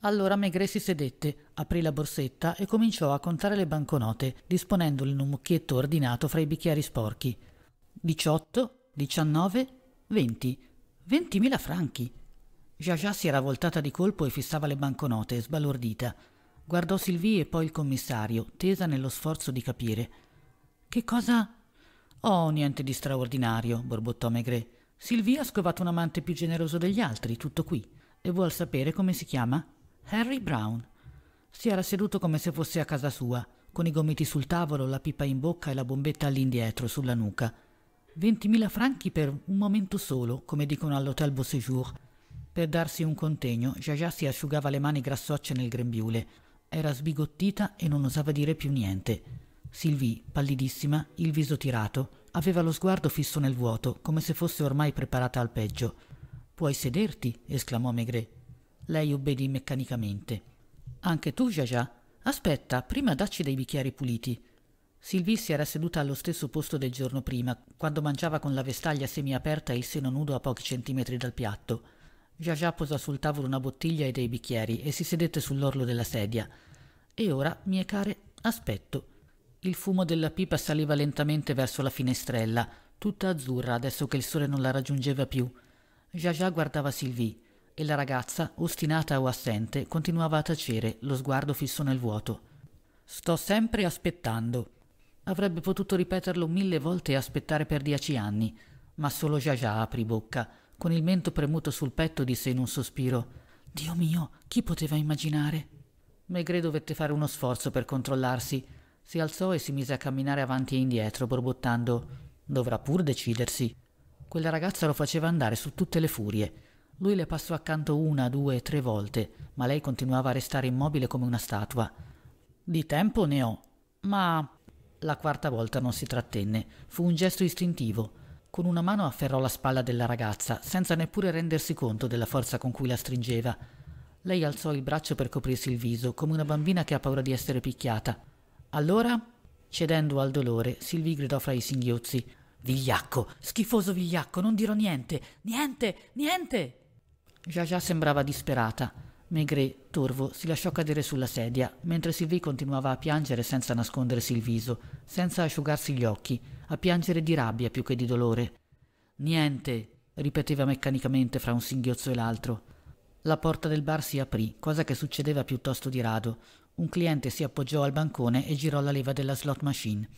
Allora Maigret si sedette, aprì la borsetta e cominciò a contare le banconote, disponendole in un mucchietto ordinato fra i bicchieri sporchi. 18, 19, 20. 20.000 franchi. Jaja si era voltata di colpo e fissava le banconote, sbalordita. Guardò Sylvie e poi il commissario, tesa nello sforzo di capire. Che cosa Oh, niente di straordinario, borbottò Maigret. Sylvie ha scovato un amante più generoso degli altri, tutto qui. E vuol sapere come si chiama? Harry Brown. Si era seduto come se fosse a casa sua, con i gomiti sul tavolo, la pipa in bocca e la bombetta all'indietro, sulla nuca. Ventimila franchi per un momento solo, come dicono all'Hotel Beau Séjour. Per darsi un contegno, Giagia si asciugava le mani grassocce nel grembiule. Era sbigottita e non osava dire più niente. Silvi, pallidissima, il viso tirato, aveva lo sguardo fisso nel vuoto, come se fosse ormai preparata al peggio. Puoi sederti, esclamò Maigret. Lei obbedì meccanicamente. Anche tu, Jaja? Aspetta, prima dacci dei bicchieri puliti. Sylvie si era seduta allo stesso posto del giorno prima, quando mangiava con la vestaglia semiaperta e il seno nudo a pochi centimetri dal piatto. Jaja posò sul tavolo una bottiglia e dei bicchieri e si sedette sull'orlo della sedia. E ora, mie care, aspetto. Il fumo della pipa saliva lentamente verso la finestrella, tutta azzurra adesso che il sole non la raggiungeva più. Già già guardava Sylvie e la ragazza, ostinata o assente, continuava a tacere, lo sguardo fisso nel vuoto. Sto sempre aspettando. Avrebbe potuto ripeterlo mille volte e aspettare per dieci anni, ma solo Già già aprì bocca, con il mento premuto sul petto disse in un sospiro Dio mio, chi poteva immaginare? Maigret dovette fare uno sforzo per controllarsi. Si alzò e si mise a camminare avanti e indietro, borbottando Dovrà pur decidersi. Quella ragazza lo faceva andare su tutte le furie. Lui le passò accanto una, due, tre volte, ma lei continuava a restare immobile come una statua. Di tempo ne ho, ma... La quarta volta non si trattenne, fu un gesto istintivo. Con una mano afferrò la spalla della ragazza, senza neppure rendersi conto della forza con cui la stringeva. Lei alzò il braccio per coprirsi il viso, come una bambina che ha paura di essere picchiata. Allora, cedendo al dolore, Silvi gridò fra i singhiozzi: Vigliacco, schifoso vigliacco, non dirò niente, niente, niente! Già già sembrava disperata. Maigret, torvo, si lasciò cadere sulla sedia, mentre Sylvie continuava a piangere senza nascondersi il viso, senza asciugarsi gli occhi, a piangere di rabbia più che di dolore. Niente, ripeteva meccanicamente fra un singhiozzo e l'altro. La porta del bar si aprì, cosa che succedeva piuttosto di rado. Un cliente si appoggiò al bancone e girò la leva della slot machine.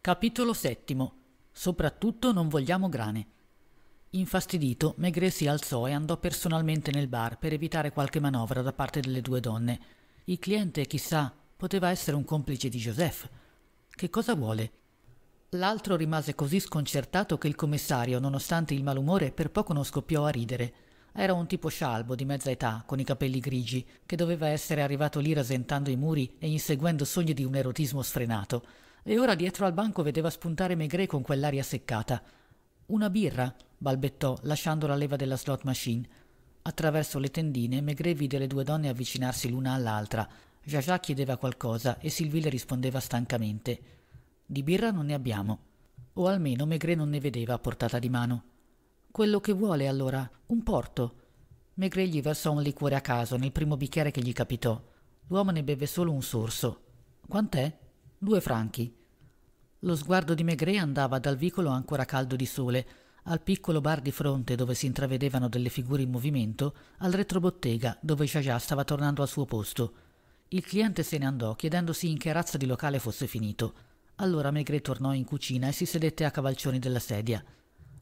Capitolo VII. Soprattutto non vogliamo grane. Infastidito, Maigret si alzò e andò personalmente nel bar per evitare qualche manovra da parte delle due donne. Il cliente, chissà, poteva essere un complice di Joseph. Che cosa vuole? L'altro rimase così sconcertato che il commissario, nonostante il malumore, per poco non scoppiò a ridere. Era un tipo scialbo di mezza età, con i capelli grigi, che doveva essere arrivato lì rasentando i muri e inseguendo sogni di un erotismo sfrenato. E ora dietro al banco vedeva spuntare Maigret con quell'aria seccata. Una birra, balbettò, lasciando la leva della slot machine. Attraverso le tendine, Maigret vide le due donne avvicinarsi l'una all'altra. Jaja chiedeva qualcosa e Sylvie le rispondeva stancamente. Di birra non ne abbiamo. O almeno Maigret non ne vedeva a portata di mano. Quello che vuole allora, un porto. Maigret gli versò un liquore a caso nel primo bicchiere che gli capitò. L'uomo ne beve solo un sorso. Quant'è? Due franchi. Lo sguardo di Maigret andava dal vicolo ancora caldo di sole, al piccolo bar di fronte dove si intravedevano delle figure in movimento, al retrobottega dove Jaja stava tornando al suo posto. Il cliente se ne andò chiedendosi in che razza di locale fosse finito. Allora Maigret tornò in cucina e si sedette a cavalcioni della sedia.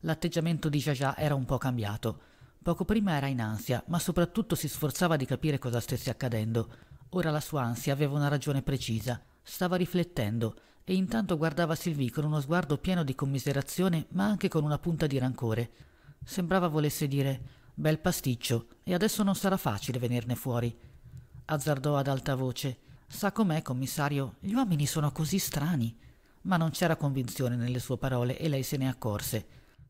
L'atteggiamento di Jaja era un po' cambiato. Poco prima era in ansia, ma soprattutto si sforzava di capire cosa stesse accadendo. Ora la sua ansia aveva una ragione precisa. Stava riflettendo e intanto guardava Sylvie con uno sguardo pieno di commiserazione, ma anche con una punta di rancore. Sembrava volesse dire bel pasticcio e adesso non sarà facile venirne fuori. Azzardò ad alta voce. Sa com'è, commissario? Gli uomini sono così strani. Ma non c'era convinzione nelle sue parole e lei se ne accorse.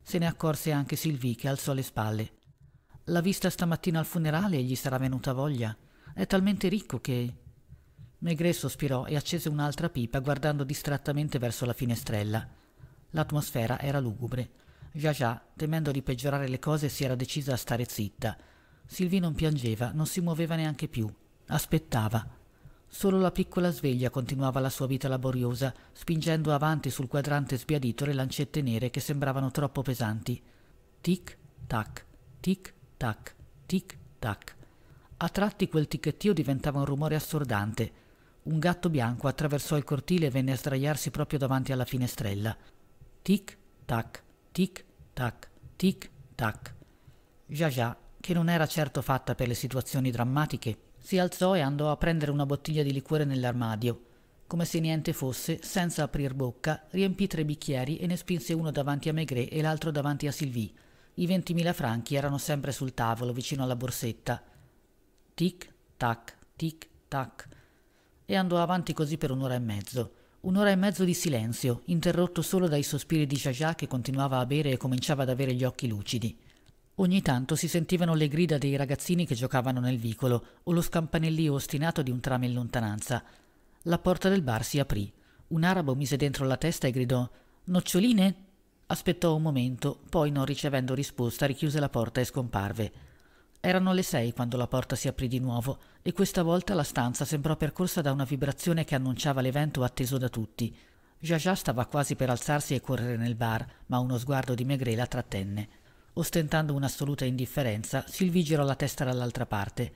Se ne accorse anche Silvi che alzò le spalle. L'ha vista stamattina al funerale e gli sarà venuta voglia. È talmente ricco che... Maigret sospirò e accese un'altra pipa guardando distrattamente verso la finestrella. L'atmosfera era lugubre. Jaja, temendo di peggiorare le cose, si era decisa a stare zitta. Sylvie non piangeva, non si muoveva neanche più. Aspettava. Solo la piccola sveglia continuava la sua vita laboriosa, spingendo avanti sul quadrante sbiadito le lancette nere che sembravano troppo pesanti. Tic, tac, tic, tac, tic, tac. A tratti quel ticchettio diventava un rumore assordante. Un gatto bianco attraversò il cortile e venne a sdraiarsi proprio davanti alla finestrella. Tic, tac, tic, tac, tic, tac. Già già, che non era certo fatta per le situazioni drammatiche, si alzò e andò a prendere una bottiglia di liquore nell'armadio. Come se niente fosse, senza aprir bocca, riempì tre bicchieri e ne spinse uno davanti a Maigret e l'altro davanti a Sylvie. I ventimila franchi erano sempre sul tavolo, vicino alla borsetta. Tic, tac, tic, tac. E andò avanti così per un'ora e mezzo. Un'ora e mezzo di silenzio, interrotto solo dai sospiri di Jaja che continuava a bere e cominciava ad avere gli occhi lucidi. Ogni tanto si sentivano le grida dei ragazzini che giocavano nel vicolo o lo scampanellio ostinato di un tram in lontananza. La porta del bar si aprì. Un arabo mise dentro la testa e gridò Noccioline? Aspettò un momento, poi non ricevendo risposta richiuse la porta e scomparve. Erano le sei quando la porta si aprì di nuovo e questa volta la stanza sembrò percorsa da una vibrazione che annunciava l'evento atteso da tutti. Jaja stava quasi per alzarsi e correre nel bar, ma uno sguardo di Megre la trattenne. Ostentando un'assoluta indifferenza, Sylvie girò la testa dall'altra parte.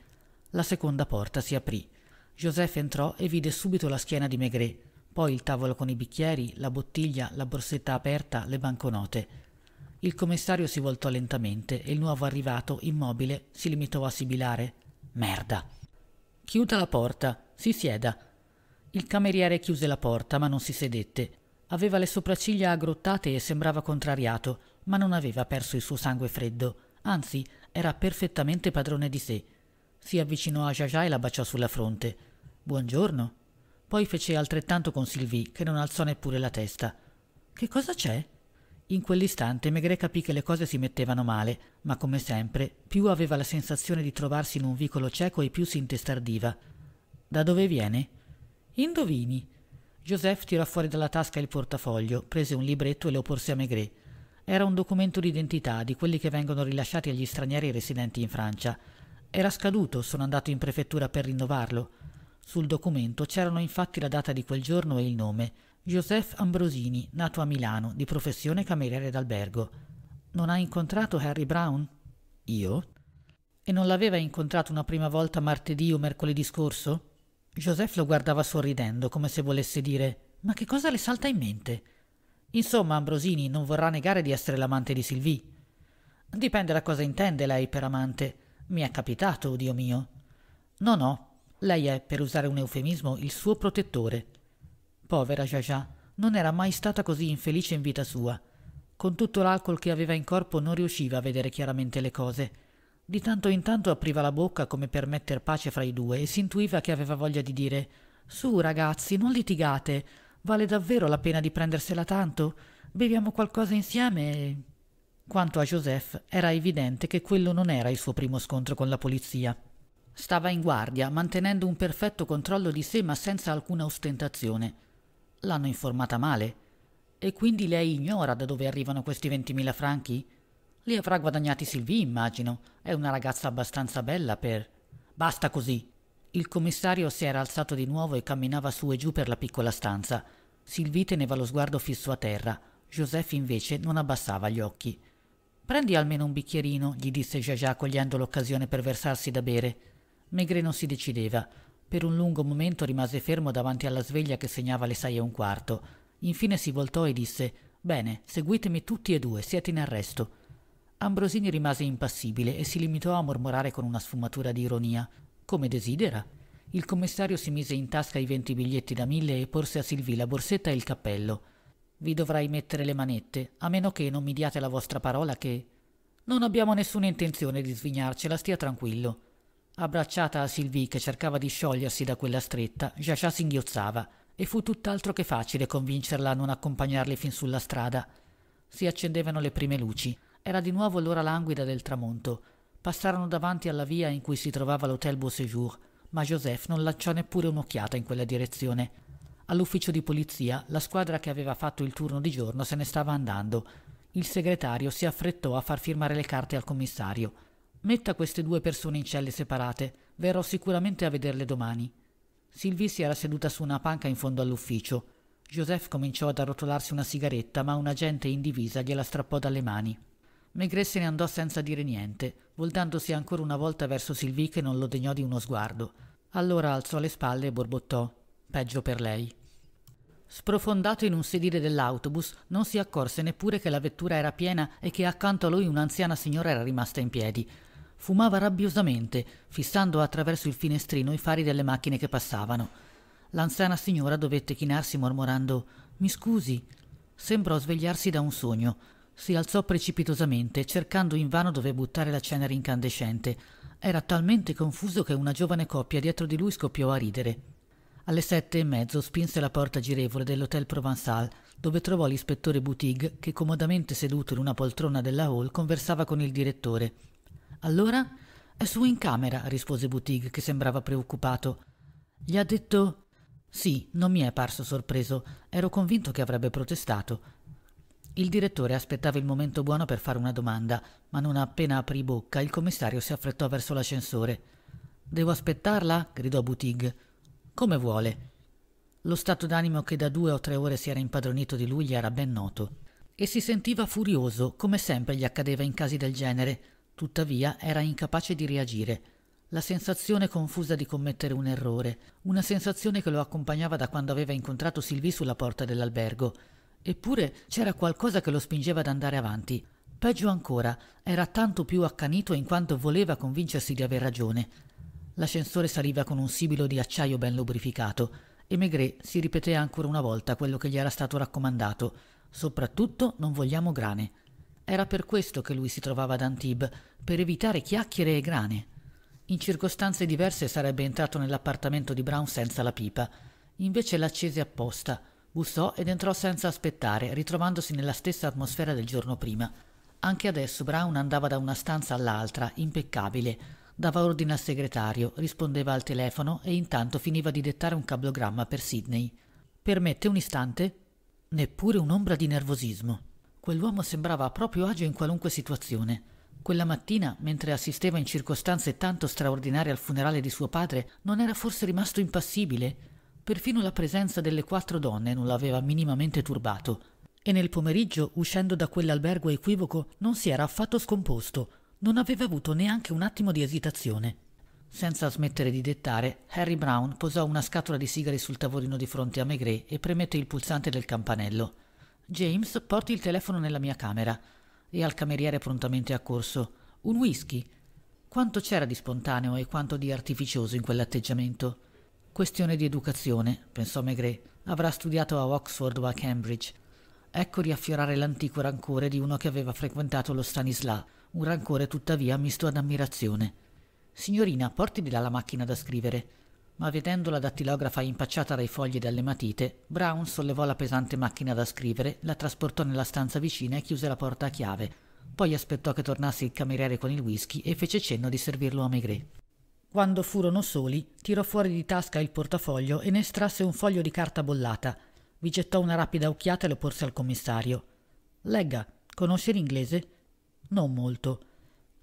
La seconda porta si aprì. Joseph entrò e vide subito la schiena di Maigret, poi il tavolo con i bicchieri, la bottiglia, la borsetta aperta, le banconote. Il commissario si voltò lentamente e il nuovo arrivato, immobile, si limitò a sibilare. Merda. Chiuda la porta, si sieda. Il cameriere chiuse la porta, ma non si sedette. Aveva le sopracciglia aggrottate e sembrava contrariato ma non aveva perso il suo sangue freddo, anzi era perfettamente padrone di sé. Si avvicinò a Jaja e la baciò sulla fronte. Buongiorno. Poi fece altrettanto con Sylvie, che non alzò neppure la testa. Che cosa c'è? In quell'istante Maigret capì che le cose si mettevano male, ma come sempre, più aveva la sensazione di trovarsi in un vicolo cieco e più si intestardiva. Da dove viene? Indovini. Joseph tirò fuori dalla tasca il portafoglio, prese un libretto e lo porse a Maigret. Era un documento d'identità di quelli che vengono rilasciati agli stranieri residenti in Francia. Era scaduto, sono andato in prefettura per rinnovarlo. Sul documento c'erano infatti la data di quel giorno e il nome. Joseph Ambrosini, nato a Milano, di professione cameriere d'albergo. Non ha incontrato Harry Brown? Io? E non l'aveva incontrato una prima volta martedì o mercoledì scorso? Joseph lo guardava sorridendo, come se volesse dire: Ma che cosa le salta in mente? Insomma, Ambrosini non vorrà negare di essere l'amante di Sylvie. Dipende da cosa intende lei per amante. Mi è capitato, Dio mio. No, no, lei è, per usare un eufemismo, il suo protettore. Povera Jaja, non era mai stata così infelice in vita sua. Con tutto l'alcol che aveva in corpo non riusciva a vedere chiaramente le cose. Di tanto in tanto apriva la bocca come per metter pace fra i due e si intuiva che aveva voglia di dire Su ragazzi, non litigate, Vale davvero la pena di prendersela tanto? Beviamo qualcosa insieme Quanto a Joseph, era evidente che quello non era il suo primo scontro con la polizia. Stava in guardia, mantenendo un perfetto controllo di sé ma senza alcuna ostentazione. L'hanno informata male. E quindi lei ignora da dove arrivano questi 20.000 franchi? Li avrà guadagnati Sylvie, immagino. È una ragazza abbastanza bella per... Basta così! Il commissario si era alzato di nuovo e camminava su e giù per la piccola stanza. Sylvie teneva lo sguardo fisso a terra. Joseph invece non abbassava gli occhi. Prendi almeno un bicchierino, gli disse Giagia cogliendo l'occasione per versarsi da bere. Megre non si decideva. Per un lungo momento rimase fermo davanti alla sveglia che segnava le sei e un quarto. Infine si voltò e disse Bene, seguitemi tutti e due, siete in arresto. Ambrosini rimase impassibile e si limitò a mormorare con una sfumatura di ironia come desidera. Il commissario si mise in tasca i venti biglietti da mille e porse a Silvì la borsetta e il cappello. Vi dovrai mettere le manette, a meno che non mi diate la vostra parola che... Non abbiamo nessuna intenzione di svignarcela, stia tranquillo. Abbracciata a Silvì che cercava di sciogliersi da quella stretta, Giascià singhiozzava e fu tutt'altro che facile convincerla a non accompagnarli fin sulla strada. Si accendevano le prime luci. Era di nuovo l'ora languida del tramonto passarono davanti alla via in cui si trovava l'Hotel Beau Séjour, ma Joseph non lanciò neppure un'occhiata in quella direzione. All'ufficio di polizia la squadra che aveva fatto il turno di giorno se ne stava andando. Il segretario si affrettò a far firmare le carte al commissario. Metta queste due persone in celle separate, verrò sicuramente a vederle domani. Sylvie si era seduta su una panca in fondo all'ufficio. Joseph cominciò ad arrotolarsi una sigaretta, ma un agente in divisa gliela strappò dalle mani. Maigret se ne andò senza dire niente voltandosi ancora una volta verso Sylvie che non lo degnò di uno sguardo. Allora alzò le spalle e borbottò. Peggio per lei. Sprofondato in un sedile dell'autobus, non si accorse neppure che la vettura era piena e che accanto a lui un'anziana signora era rimasta in piedi. Fumava rabbiosamente, fissando attraverso il finestrino i fari delle macchine che passavano. L'anziana signora dovette chinarsi mormorando Mi scusi. Sembrò svegliarsi da un sogno. Si alzò precipitosamente, cercando invano dove buttare la cenere incandescente. Era talmente confuso che una giovane coppia dietro di lui scoppiò a ridere. Alle sette e mezzo spinse la porta girevole dell'Hotel Provençal, dove trovò l'ispettore Boutig che comodamente seduto in una poltrona della hall conversava con il direttore. Allora? È su in camera, rispose Boutig che sembrava preoccupato. Gli ha detto. Sì, non mi è parso sorpreso. Ero convinto che avrebbe protestato. Il direttore aspettava il momento buono per fare una domanda, ma non appena aprì bocca il commissario si affrettò verso l'ascensore. Devo aspettarla? gridò Boutig. Come vuole. Lo stato d'animo che da due o tre ore si era impadronito di lui gli era ben noto e si sentiva furioso, come sempre gli accadeva in casi del genere. Tuttavia era incapace di reagire. La sensazione confusa di commettere un errore, una sensazione che lo accompagnava da quando aveva incontrato Sylvie sulla porta dell'albergo. Eppure c'era qualcosa che lo spingeva ad andare avanti. Peggio ancora, era tanto più accanito in quanto voleva convincersi di aver ragione. L'ascensore saliva con un sibilo di acciaio ben lubrificato e Maigret si ripeté ancora una volta quello che gli era stato raccomandato: soprattutto non vogliamo grane. Era per questo che lui si trovava ad Antibes, per evitare chiacchiere e grane. In circostanze diverse sarebbe entrato nell'appartamento di Brown senza la pipa. Invece l'accese apposta Bussò ed entrò senza aspettare, ritrovandosi nella stessa atmosfera del giorno prima. Anche adesso Brown andava da una stanza all'altra, impeccabile. Dava ordine al segretario, rispondeva al telefono e intanto finiva di dettare un cablogramma per Sidney. Permette un istante? Neppure un'ombra di nervosismo. Quell'uomo sembrava a proprio agio in qualunque situazione. Quella mattina, mentre assisteva in circostanze tanto straordinarie al funerale di suo padre, non era forse rimasto impassibile? Perfino la presenza delle quattro donne non l'aveva minimamente turbato. E nel pomeriggio, uscendo da quell'albergo equivoco, non si era affatto scomposto. Non aveva avuto neanche un attimo di esitazione. Senza smettere di dettare, Harry Brown posò una scatola di sigari sul tavolino di fronte a Maigret e premette il pulsante del campanello. James, porti il telefono nella mia camera. E al cameriere prontamente accorso. Un whisky. Quanto c'era di spontaneo e quanto di artificioso in quell'atteggiamento. Questione di educazione, pensò Maigret. Avrà studiato a Oxford o a Cambridge. Ecco riaffiorare l'antico rancore di uno che aveva frequentato lo Stanisla, un rancore tuttavia misto ad ammirazione. Signorina, porti di là la macchina da scrivere. Ma vedendo la dattilografa impacciata dai fogli e dalle matite, Brown sollevò la pesante macchina da scrivere, la trasportò nella stanza vicina e chiuse la porta a chiave. Poi aspettò che tornasse il cameriere con il whisky e fece cenno di servirlo a Maigret. Quando furono soli, tirò fuori di tasca il portafoglio e ne estrasse un foglio di carta bollata. Vi gettò una rapida occhiata e lo porse al commissario. Legga, conosce l'inglese? Non molto.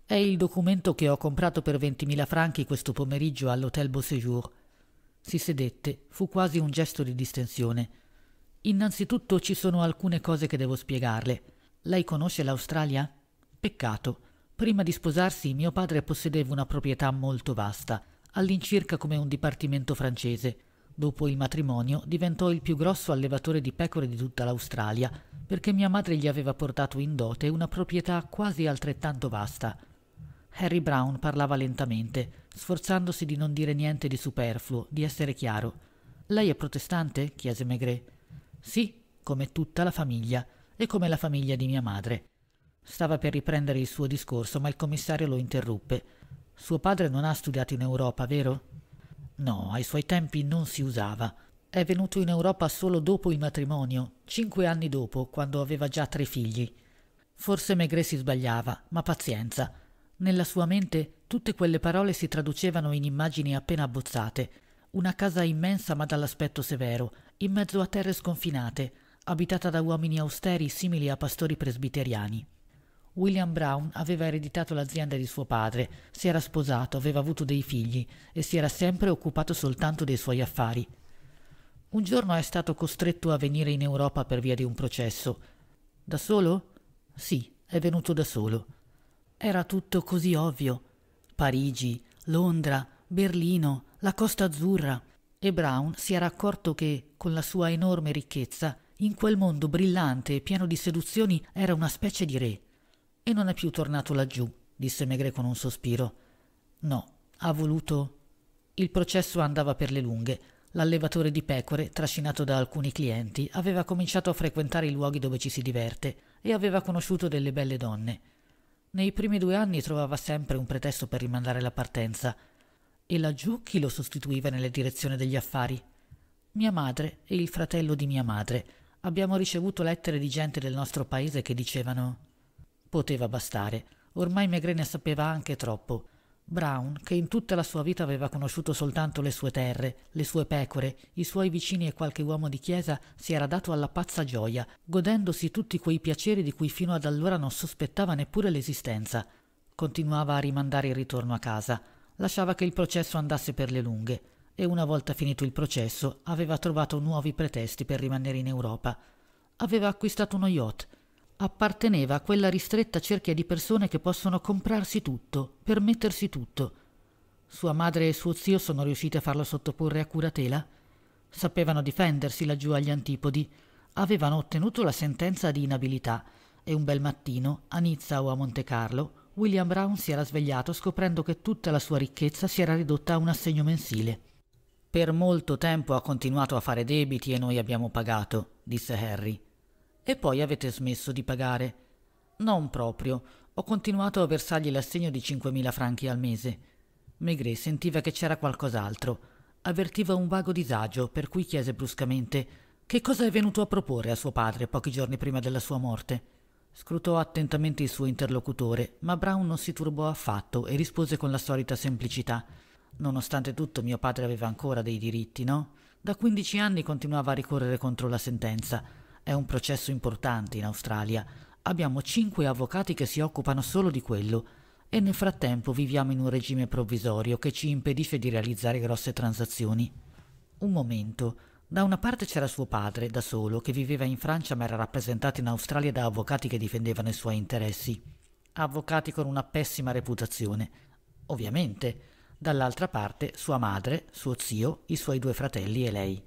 È il documento che ho comprato per 20.000 franchi questo pomeriggio all'Hotel Beau Séjour. Si sedette, fu quasi un gesto di distensione. Innanzitutto ci sono alcune cose che devo spiegarle. Lei conosce l'Australia? Peccato. Prima di sposarsi mio padre possedeva una proprietà molto vasta, all'incirca come un dipartimento francese. Dopo il matrimonio diventò il più grosso allevatore di pecore di tutta l'Australia, perché mia madre gli aveva portato in dote una proprietà quasi altrettanto vasta. Harry Brown parlava lentamente, sforzandosi di non dire niente di superfluo, di essere chiaro. Lei è protestante? chiese Maigret. Sì, come tutta la famiglia, e come la famiglia di mia madre. Stava per riprendere il suo discorso, ma il commissario lo interruppe. Suo padre non ha studiato in Europa, vero? No, ai suoi tempi non si usava. È venuto in Europa solo dopo il matrimonio, cinque anni dopo, quando aveva già tre figli. Forse Maigret si sbagliava, ma pazienza. Nella sua mente tutte quelle parole si traducevano in immagini appena abbozzate. Una casa immensa ma dall'aspetto severo, in mezzo a terre sconfinate, abitata da uomini austeri simili a pastori presbiteriani. William Brown aveva ereditato l'azienda di suo padre, si era sposato, aveva avuto dei figli e si era sempre occupato soltanto dei suoi affari. Un giorno è stato costretto a venire in Europa per via di un processo. Da solo? Sì, è venuto da solo. Era tutto così ovvio. Parigi, Londra, Berlino, la Costa Azzurra. E Brown si era accorto che, con la sua enorme ricchezza, in quel mondo brillante e pieno di seduzioni era una specie di re. E non è più tornato laggiù, disse Megre con un sospiro. No, ha voluto. Il processo andava per le lunghe. L'allevatore di pecore, trascinato da alcuni clienti, aveva cominciato a frequentare i luoghi dove ci si diverte e aveva conosciuto delle belle donne. Nei primi due anni trovava sempre un pretesto per rimandare la partenza. E laggiù chi lo sostituiva nella direzione degli affari? Mia madre e il fratello di mia madre. Abbiamo ricevuto lettere di gente del nostro paese che dicevano Poteva bastare. Ormai Megre ne sapeva anche troppo. Brown, che in tutta la sua vita aveva conosciuto soltanto le sue terre, le sue pecore, i suoi vicini e qualche uomo di chiesa, si era dato alla pazza gioia, godendosi tutti quei piaceri di cui fino ad allora non sospettava neppure l'esistenza. Continuava a rimandare il ritorno a casa, lasciava che il processo andasse per le lunghe, e una volta finito il processo aveva trovato nuovi pretesti per rimanere in Europa. Aveva acquistato uno yacht, apparteneva a quella ristretta cerchia di persone che possono comprarsi tutto, permettersi tutto. Sua madre e suo zio sono riusciti a farlo sottoporre a curatela? Sapevano difendersi laggiù agli antipodi, avevano ottenuto la sentenza di inabilità e un bel mattino, a Nizza o a Monte Carlo, William Brown si era svegliato scoprendo che tutta la sua ricchezza si era ridotta a un assegno mensile. Per molto tempo ha continuato a fare debiti e noi abbiamo pagato, disse Harry. E poi avete smesso di pagare. Non proprio. Ho continuato a versargli l'assegno di 5.000 franchi al mese. Maigret sentiva che c'era qualcos'altro. Avvertiva un vago disagio, per cui chiese bruscamente che cosa è venuto a proporre a suo padre pochi giorni prima della sua morte. Scrutò attentamente il suo interlocutore, ma Brown non si turbò affatto e rispose con la solita semplicità. Nonostante tutto, mio padre aveva ancora dei diritti, no? Da quindici anni continuava a ricorrere contro la sentenza. È un processo importante in Australia. Abbiamo cinque avvocati che si occupano solo di quello e nel frattempo viviamo in un regime provvisorio che ci impedisce di realizzare grosse transazioni. Un momento. Da una parte c'era suo padre, da solo, che viveva in Francia ma era rappresentato in Australia da avvocati che difendevano i suoi interessi. Avvocati con una pessima reputazione. Ovviamente. Dall'altra parte sua madre, suo zio, i suoi due fratelli e lei.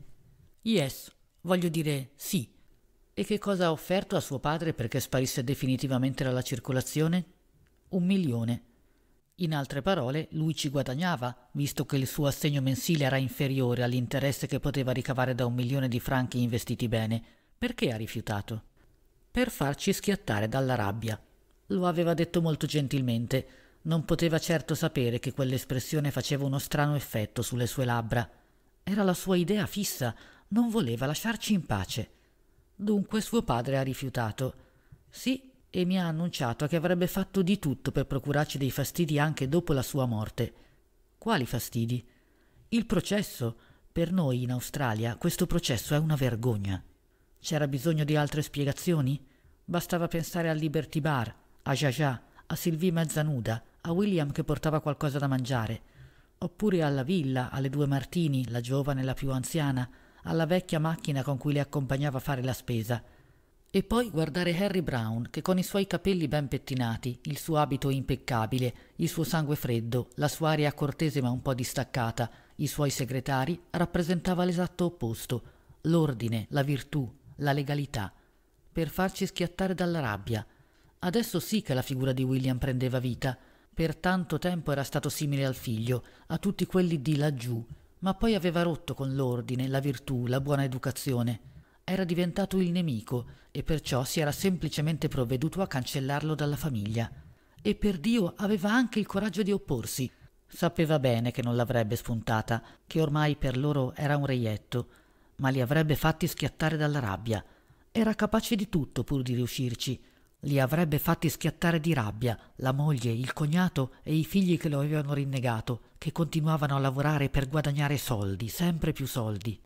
Yes, voglio dire sì, e che cosa ha offerto a suo padre perché sparisse definitivamente dalla circolazione? Un milione. In altre parole, lui ci guadagnava, visto che il suo assegno mensile era inferiore all'interesse che poteva ricavare da un milione di franchi investiti bene. Perché ha rifiutato? Per farci schiattare dalla rabbia. Lo aveva detto molto gentilmente. Non poteva certo sapere che quell'espressione faceva uno strano effetto sulle sue labbra. Era la sua idea fissa, non voleva lasciarci in pace. Dunque suo padre ha rifiutato. Sì, e mi ha annunciato che avrebbe fatto di tutto per procurarci dei fastidi anche dopo la sua morte. Quali fastidi? Il processo. Per noi in Australia questo processo è una vergogna. C'era bisogno di altre spiegazioni? Bastava pensare al Liberty Bar, a Jaja, a Sylvie mezzanuda, a William che portava qualcosa da mangiare, oppure alla villa, alle due Martini, la giovane e la più anziana, alla vecchia macchina con cui le accompagnava a fare la spesa. E poi guardare Harry Brown, che con i suoi capelli ben pettinati, il suo abito impeccabile, il suo sangue freddo, la sua aria cortese ma un po' distaccata, i suoi segretari, rappresentava l'esatto opposto, l'ordine, la virtù, la legalità, per farci schiattare dalla rabbia. Adesso sì che la figura di William prendeva vita. Per tanto tempo era stato simile al figlio, a tutti quelli di laggiù, ma poi aveva rotto con l'ordine, la virtù, la buona educazione. Era diventato il nemico e perciò si era semplicemente provveduto a cancellarlo dalla famiglia. E per Dio aveva anche il coraggio di opporsi. Sapeva bene che non l'avrebbe spuntata, che ormai per loro era un reietto, ma li avrebbe fatti schiattare dalla rabbia. Era capace di tutto pur di riuscirci. Li avrebbe fatti schiattare di rabbia, la moglie, il cognato e i figli che lo avevano rinnegato che continuavano a lavorare per guadagnare soldi, sempre più soldi.